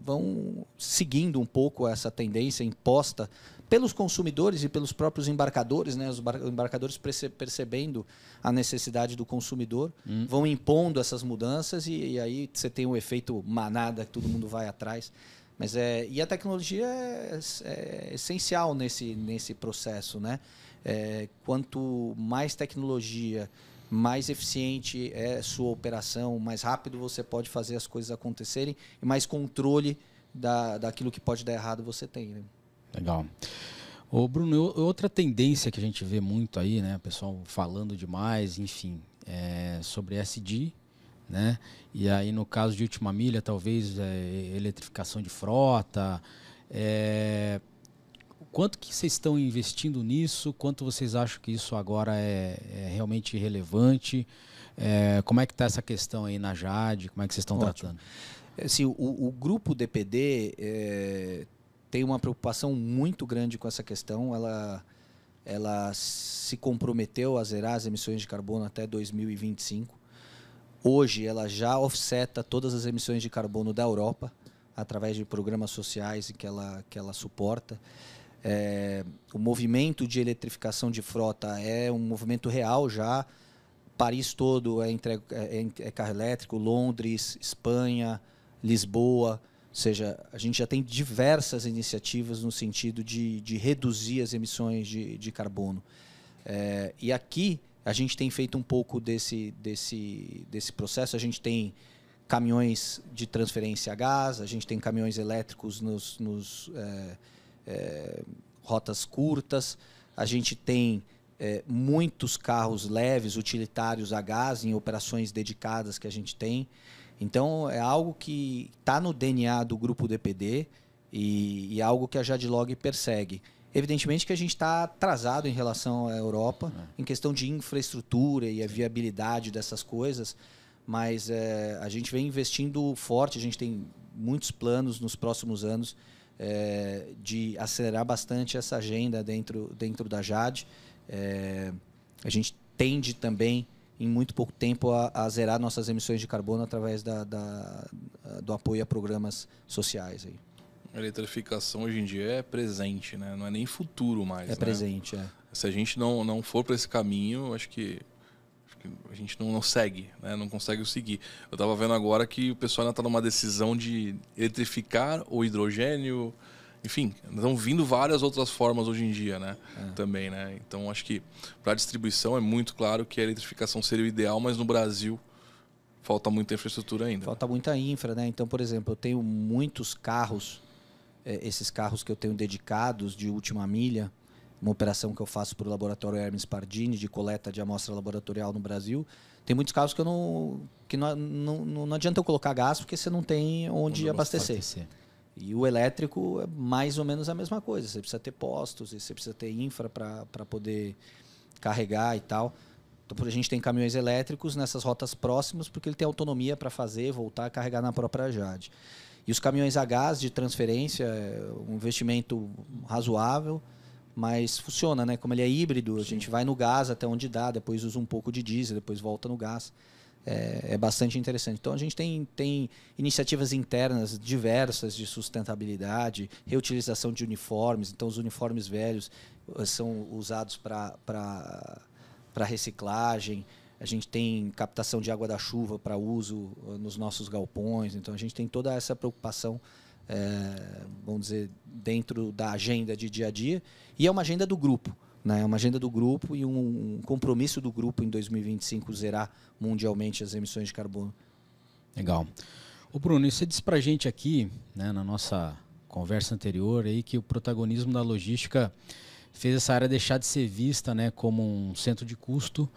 vão seguindo um pouco essa tendência imposta pelos consumidores e pelos próprios embarcadores, né? Os embarcadores percebendo a necessidade do consumidor, hum. vão impondo essas mudanças e, e aí você tem o um efeito manada que todo mundo vai atrás. Mas é, e a tecnologia é, é, é essencial nesse, nesse processo, né? É, quanto mais tecnologia, mais eficiente é sua operação, mais rápido você pode fazer as coisas acontecerem e mais controle da, daquilo que pode dar errado você tem. Né? Legal.
Ô Bruno, outra tendência que a gente vê muito aí, né, pessoal falando demais, enfim, é sobre SD, né? E aí no caso de última milha, talvez é, eletrificação de frota, é, quanto que vocês estão investindo nisso? Quanto vocês acham que isso agora é, é realmente relevante? É, como é que está essa questão aí na Jade? Como é que vocês estão tratando?
É, assim, o, o grupo DPD é, tem uma preocupação muito grande com essa questão. Ela, ela se comprometeu a zerar as emissões de carbono até 2025. Hoje, ela já offseta todas as emissões de carbono da Europa, através de programas sociais que ela, que ela suporta. É, o movimento de eletrificação de frota é um movimento real já. Paris todo é, entre, é, é, é carro elétrico, Londres, Espanha, Lisboa seja, a gente já tem diversas iniciativas no sentido de, de reduzir as emissões de, de carbono. É, e aqui a gente tem feito um pouco desse, desse, desse processo. A gente tem caminhões de transferência a gás, a gente tem caminhões elétricos nos, nos é, é, rotas curtas, a gente tem é, muitos carros leves, utilitários a gás em operações dedicadas que a gente tem. Então, é algo que está no DNA do grupo DPD e, e é algo que a Jadlog persegue. Evidentemente que a gente está atrasado em relação à Europa, é. em questão de infraestrutura e a viabilidade dessas coisas, mas é, a gente vem investindo forte, a gente tem muitos planos nos próximos anos é, de acelerar bastante essa agenda dentro, dentro da JAD. É, a gente tende também em muito pouco tempo a, a zerar nossas emissões de carbono através da, da, do apoio a programas sociais. Aí.
A eletrificação hoje em dia é presente, né? não é nem futuro mais. É né? presente, é. Se a gente não, não for para esse caminho, acho que a gente não, não segue, né? não consegue seguir. Eu estava vendo agora que o pessoal ainda está numa decisão de eletrificar o hidrogênio, enfim, estão vindo várias outras formas hoje em dia, né? É. Também, né? Então acho que para distribuição é muito claro que a eletrificação seria o ideal, mas
no Brasil falta muita infraestrutura ainda. Falta muita infra, né? Então, por exemplo, eu tenho muitos carros, é, esses carros que eu tenho dedicados de última milha, uma operação que eu faço para o laboratório Hermes Pardini de coleta de amostra laboratorial no Brasil. Tem muitos carros que eu não que não, não, não adianta eu colocar gás porque você não tem onde abastecer. abastecer. E o elétrico é mais ou menos a mesma coisa. Você precisa ter postos, você precisa ter infra para poder carregar e tal. Então, a gente tem caminhões elétricos nessas rotas próximas, porque ele tem autonomia para fazer, voltar, carregar na própria Jade. E os caminhões a gás de transferência, é um investimento razoável, mas funciona, né? Como ele é híbrido, Sim. a gente vai no gás até onde dá, depois usa um pouco de diesel, depois volta no gás é, é, bastante interessante. Então a gente tem, tem iniciativas internas diversas de sustentabilidade, reutilização de uniformes. Então os uniformes velhos eh, são usados para reciclagem. A gente tem captação de água da chuva para uso eh, nos nossos galpões. Então a gente tem toda essa preocupação, é, vamos dizer, dentro da agenda de dia a dia. E é uma agenda do grupo né, uma agenda do grupo e um compromisso do grupo em 2025 zerar mundialmente as emissões de carbono. Legal.
O Bruno, você disse para a gente aqui, né, na nossa conversa anterior, aí, que o protagonismo da logística fez essa área deixar de ser vista né, como um centro de custo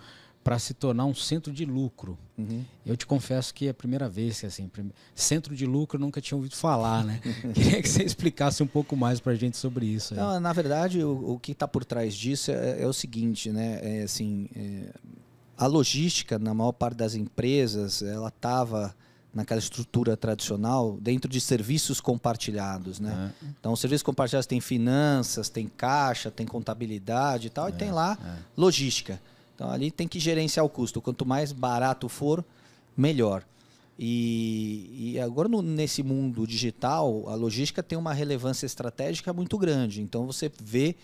para se tornar um centro de lucro. Uhum. Eu te confesso que é a primeira vez que assim, centro de lucro eu nunca tinha ouvido falar, né? Queria que você explicasse um pouco mais para a gente sobre isso.
Não, na verdade, o, o que está por trás disso é, é, o seguinte, né? É, assim, é... a logística na maior parte das empresas, ela estava naquela estrutura tradicional dentro de serviços compartilhados, né? É. Então, serviços compartilhados tem finanças, tem caixa, tem contabilidade e tal, e é, tem lá é. logística. Então ali tem que gerenciar o custo. Quanto mais barato for, melhor. E, e agora no, nesse mundo digital, a logística tem uma relevância estratégica muito grande. Então você vê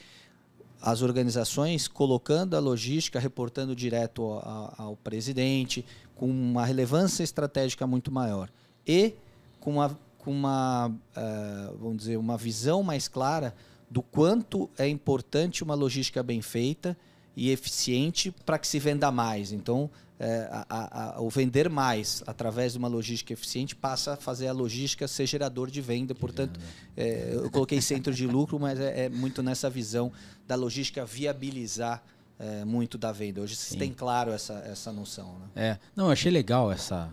as organizações colocando a logística, reportando direto ao, ao presidente, com uma relevância estratégica muito maior e com uma, com uma uh, vamos dizer, uma visão mais clara do quanto é importante uma logística bem feita e eficiente para que se venda mais. Então, é, a, a, o vender mais através de uma logística eficiente passa a fazer a logística ser gerador de venda. Portanto, é, eu coloquei centro de lucro, mas é, é, muito nessa visão da logística viabilizar é, muito da venda. Hoje vocês Sim. têm claro essa, essa noção. Né?
É, não, eu achei legal essa,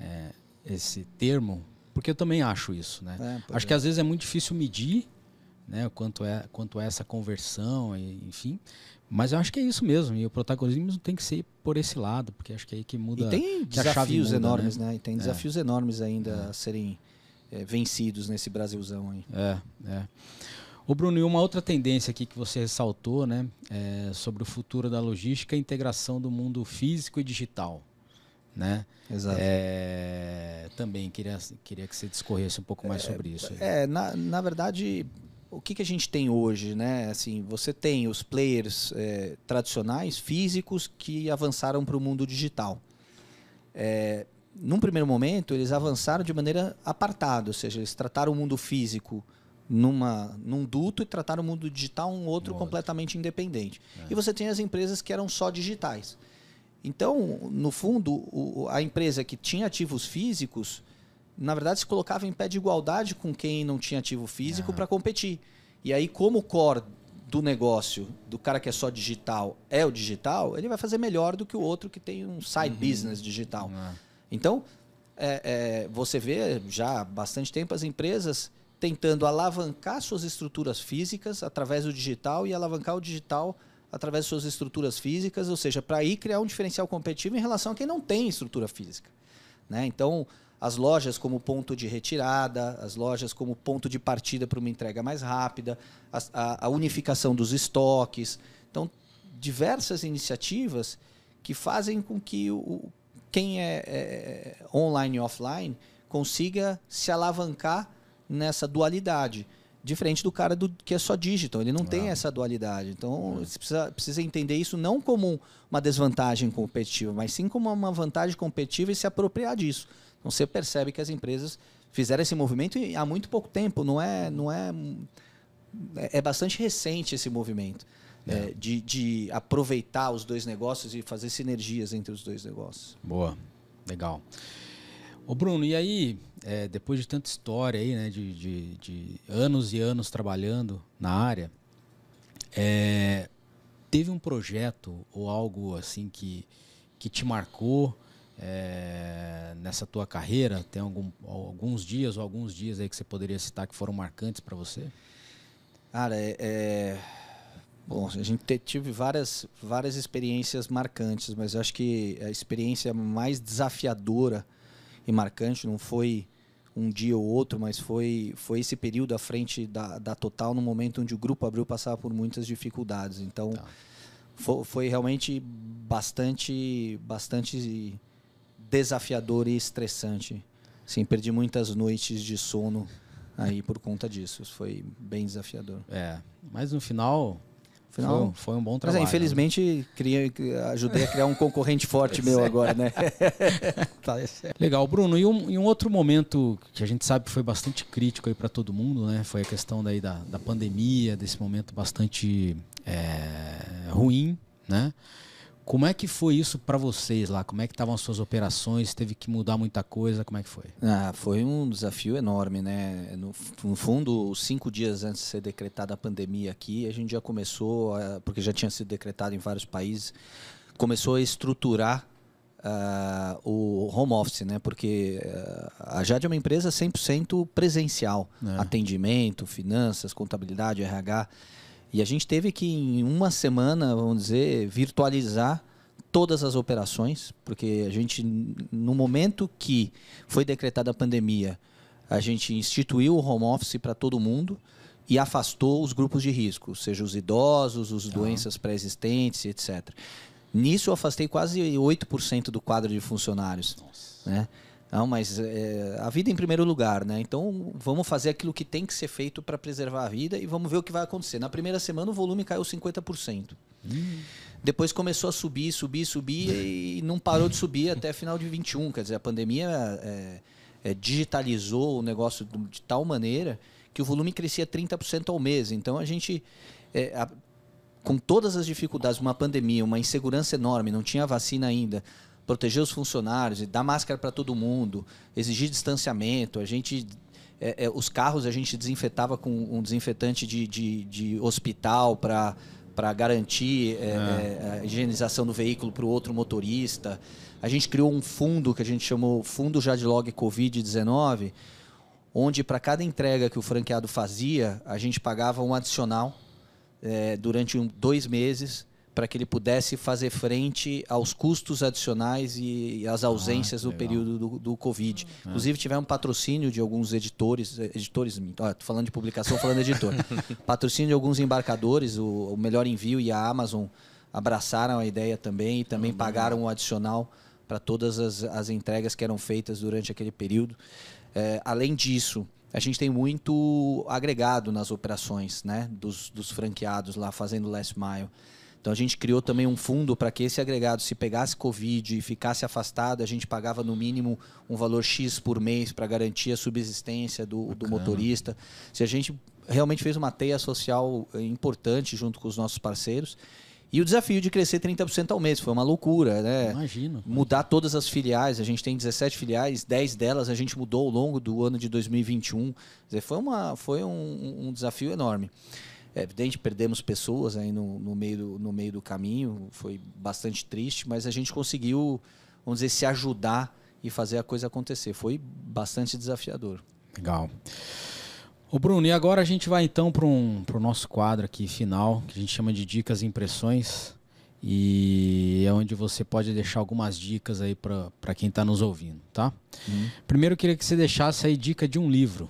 é, esse termo, porque eu também acho isso. Né? É, acho que às vezes é muito difícil medir né? Quanto é, quanto é essa conversão, enfim. Mas eu acho que é isso mesmo. E o protagonismo tem que ser por esse lado, porque acho que é aí que
muda. E tem desafios muda, né? enormes, né? né? E tem é. desafios é. enormes ainda é. a serem é, vencidos nesse Brasilzão aí.
É, é. Bruno, e uma outra tendência aqui que você ressaltou, né, é sobre o futuro da logística, a integração do mundo físico e digital, né? Exato. É, também queria, queria que você discorresse um pouco mais é, sobre isso.
É, na, na verdade, o que, que a gente tem hoje, né? Assim, você tem os players é, tradicionais, físicos, que avançaram para o mundo digital. É, num primeiro momento, eles avançaram de maneira apartada, ou seja, eles trataram o mundo físico numa, num duto e trataram o mundo digital um outro, um outro. completamente independente. É. E você tem as empresas que eram só digitais. Então, no fundo, o, a empresa que tinha ativos físicos na verdade, se colocava em pé de igualdade com quem não tinha ativo físico ah. para competir. E aí, como o core do negócio do cara que é só digital é o digital, ele vai fazer melhor do que o outro que tem um side uhum. business digital. Ah. Então, é, é, você vê já há bastante tempo as empresas tentando alavancar suas estruturas físicas através do digital e alavancar o digital através de suas estruturas físicas, ou seja, para ir criar um diferencial competitivo em relação a quem não tem estrutura física. Né? Então, as lojas como ponto de retirada, as lojas como ponto de partida para uma entrega mais rápida, a, a, a unificação dos estoques. Então, diversas iniciativas que fazem com que o, quem é, é, é online e offline consiga se alavancar nessa dualidade. Diferente do cara do, que é só digital, ele não ah. tem essa dualidade. Então, você precisa, precisa, entender isso não como uma desvantagem competitiva, mas sim como uma vantagem competitiva e se apropriar disso. Então você percebe que as empresas fizeram esse movimento há muito pouco tempo, não é, não é, é, é bastante recente esse movimento. É. é, de, de aproveitar os dois negócios e fazer sinergias entre os dois negócios.
Boa, legal. Ô Bruno, e aí, é, depois de tanta história aí, né, de, de, de anos e anos trabalhando na área, é, teve um projeto ou algo assim que, que te marcou, é, nessa tua carreira? Tem algum, alguns dias ou alguns dias aí que
você poderia citar que foram marcantes para você? Cara, é, é, Bom, a gente teve várias, várias experiências marcantes, mas eu acho que a experiência mais desafiadora e marcante não foi um dia ou outro, mas foi, foi esse período à frente da, da Total, no momento onde o Grupo abriu passava por muitas dificuldades. Então, tá. foi, foi realmente bastante, bastante desafiador e estressante. Sim, perdi muitas noites de sono aí por conta disso. Foi bem desafiador. É, mas no final,
Final, foi, foi, um bom trabalho. Mas, é,
infelizmente, criei, ajudei a criar um concorrente forte meu é. agora, né? tá
Legal, Bruno. E um, e um, outro momento que a gente sabe que foi bastante crítico aí para todo mundo, né? Foi a questão daí da, da pandemia, desse momento bastante é, ruim, né? Como é que foi isso para vocês lá? Como é que estavam as suas operações? Teve que mudar muita coisa? Como é que foi?
Ah, foi um desafio enorme, né? No, no fundo, cinco dias antes de ser decretada a pandemia aqui, a gente já começou, porque já tinha sido decretado em vários países, começou a estruturar Uh, o home office, né? Porque uh, a Jade é uma empresa 100% presencial. É. Atendimento, finanças, contabilidade, RH. E a gente teve que, em uma semana, vamos dizer, virtualizar todas as operações, porque a gente, no momento que foi decretada a pandemia, a gente instituiu o home office para todo mundo e afastou os grupos de risco, seja os idosos, os tá. doenças pré-existentes, etc. Nisso, eu afastei quase 8% do quadro de funcionários. Nossa. Né? Não, mas é, a vida em primeiro lugar, né? Então vamos fazer aquilo que tem que ser feito para preservar a vida e vamos ver o que vai acontecer. Na primeira semana o volume caiu 50%. Hum. Depois começou a subir, subir, subir e não parou de subir até final de 21. Quer dizer, a pandemia é, é, digitalizou o negócio de tal maneira que o volume crescia 30% ao mês. Então a gente. É, a, com todas as dificuldades, uma pandemia, uma insegurança enorme, não tinha vacina ainda proteger os funcionários e dar máscara para todo mundo, exigir distanciamento. A gente, é, é, os carros a gente desinfetava com um desinfetante de, de, de hospital para para garantir é, ah. é, a higienização do veículo para o outro motorista. A gente criou um fundo que a gente chamou Fundo Jadlog Covid-19, onde para cada entrega que o franqueado fazia, a gente pagava um adicional é, durante um, dois meses para que ele pudesse fazer frente aos custos adicionais e às ah, ausências ah, do período do, do Covid. Ah. Inclusive, tivemos patrocínio de alguns editores, eh, editores, falando de publicação, falando de editor. patrocínio de alguns embarcadores, o, o, Melhor Envio e a Amazon abraçaram a ideia também e também ah, pagaram o um adicional para todas as, as, entregas que eram feitas durante aquele período. É, além disso, a gente tem muito agregado nas operações né, dos, dos franqueados lá fazendo last mile. Então a gente criou também um fundo para que esse agregado, se pegasse Covid e ficasse afastado, a gente pagava no mínimo um valor X por mês para garantir a subsistência do, do motorista. Se a gente realmente fez uma teia social eh, importante junto com os nossos parceiros. E o desafio de crescer 30% ao mês foi uma loucura, né? Imagino. Mudar todas as filiais, a gente tem 17 filiais, 10 delas a gente mudou ao longo do ano de 2021. Foi, uma, foi um, um desafio enorme. É evidente, perdemos pessoas aí no, no, meio do, no meio do caminho, foi bastante triste, mas a gente conseguiu, vamos dizer, se ajudar e fazer a coisa acontecer. Foi bastante desafiador. Legal.
Ô Bruno, e agora a gente vai então para um, o nosso quadro aqui final, que a gente chama de Dicas e Impressões, e é onde você pode deixar algumas dicas aí para quem está nos ouvindo, tá? Uhum. Primeiro, eu queria que você deixasse aí dica de um livro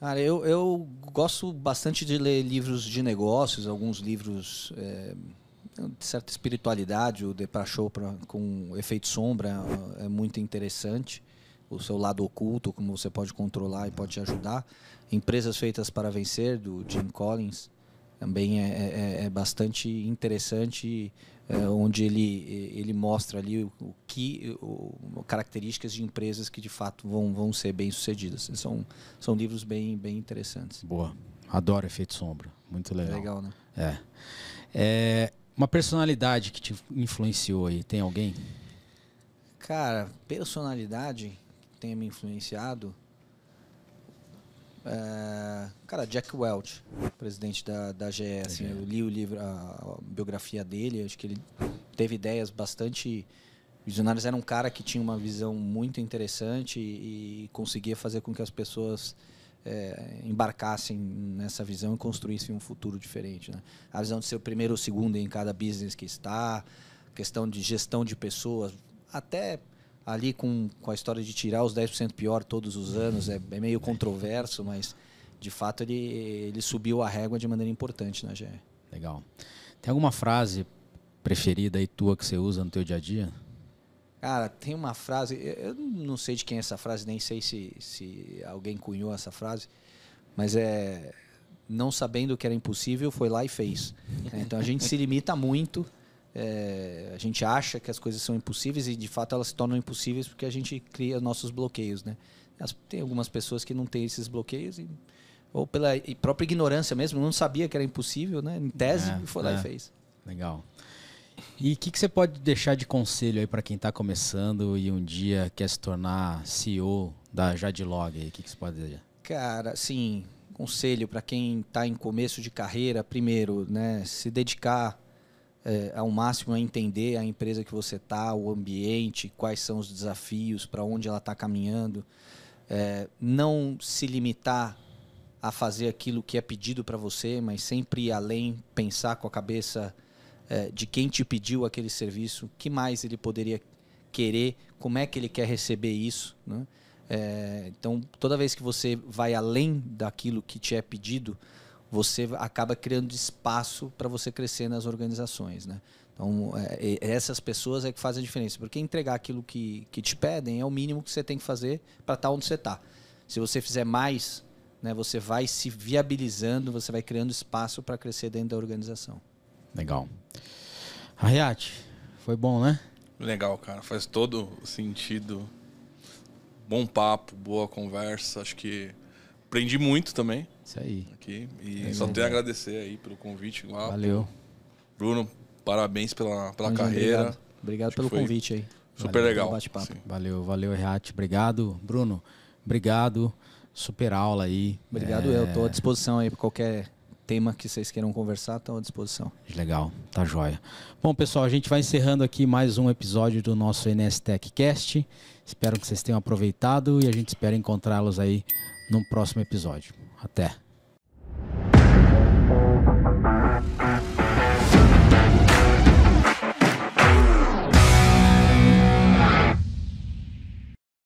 Cara, eu, eu gosto bastante de ler livros de negócios, alguns livros é, de certa espiritualidade, o Depra Chopra com efeito sombra é muito interessante. O seu lado oculto, como você pode controlar e pode te ajudar. Empresas Feitas para Vencer, do Jim Collins também é, é, é, é bastante interessante, é, onde ele, ele mostra ali o, o que o, características de empresas que de fato vão, vão ser bem sucedidas. São, são livros bem, bem interessantes. Boa,
adoro Efeito Sombra, muito legal. Legal, né? É. é uma personalidade que te influenciou aí, tem alguém?
Cara, personalidade que tenha me influenciado é, cara, Jack Welch, presidente da, da GE. assim, uhum. eu li o livro, a, a, biografia dele, acho que ele teve ideias bastante. visionárias. era um cara que tinha uma visão muito interessante e, e conseguia fazer com que as pessoas é, embarcassem nessa visão e construíssem um futuro diferente. Né? A visão de ser o primeiro ou segundo em cada business que está, questão de gestão de pessoas, até ali com, com a história de tirar os 10% pior todos os anos, é, é, meio controverso, mas de fato ele, ele subiu a régua de maneira importante na GE.
Legal. Tem alguma frase preferida aí tua que você usa no teu dia a dia?
Cara, tem uma frase, eu não sei de quem é essa frase, nem sei se, se alguém cunhou essa frase, mas é não sabendo que era impossível, foi lá e fez. Então a gente se limita muito é, a gente acha que as coisas são impossíveis e de fato elas se tornam impossíveis porque a gente cria nossos bloqueios, né? As, tem algumas pessoas que não têm esses bloqueios e, ou pela própria ignorância mesmo, não sabia que era impossível, né? Em tese, é, foi lá é. e fez.
Legal. E o que, que, você pode deixar de conselho aí para quem está começando e um dia quer se tornar CEO da Jadlog? O que, que você pode
dizer? Cara, sim, conselho para quem está em começo de carreira, primeiro, né? Se dedicar é, ao máximo a é entender a empresa que você está, o ambiente, quais são os desafios, para onde ela está caminhando. É, não se limitar a fazer aquilo que é pedido para você, mas sempre ir além, pensar com a cabeça é, de quem te pediu aquele serviço, que mais ele poderia querer, como é que ele quer receber isso. Né? É, então, toda vez que você vai além daquilo que te é pedido, você acaba criando espaço para você crescer nas organizações, né? Então, é, essas pessoas é que fazem a diferença, porque entregar aquilo que, que te pedem é o mínimo que você tem que fazer para estar tá onde você está. Se você fizer mais, né, você vai se viabilizando, você vai criando espaço para crescer dentro da organização.
Legal. Hayat, foi bom, né?
Legal, cara.
Faz todo sentido. Bom papo, boa conversa. Acho que aprendi muito também. Isso aí. Aqui. E é só tenho a agradecer aí pelo convite. Lá. Valeu. Bruno, parabéns pela, pela carreira. Obrigado, obrigado pelo convite aí.
Super valeu, legal. Bate-papo. Valeu, valeu, Reat. Obrigado, Bruno. Obrigado. Super aula aí. Obrigado, é... eu. Estou à
disposição aí para qualquer tema que vocês queiram conversar, estou à disposição. Legal,
tá joia. Bom, pessoal, a gente vai encerrando aqui mais um episódio do nosso NS Tech Cast. Espero que vocês tenham aproveitado e a gente espera encontrá-los aí num próximo episódio. Até!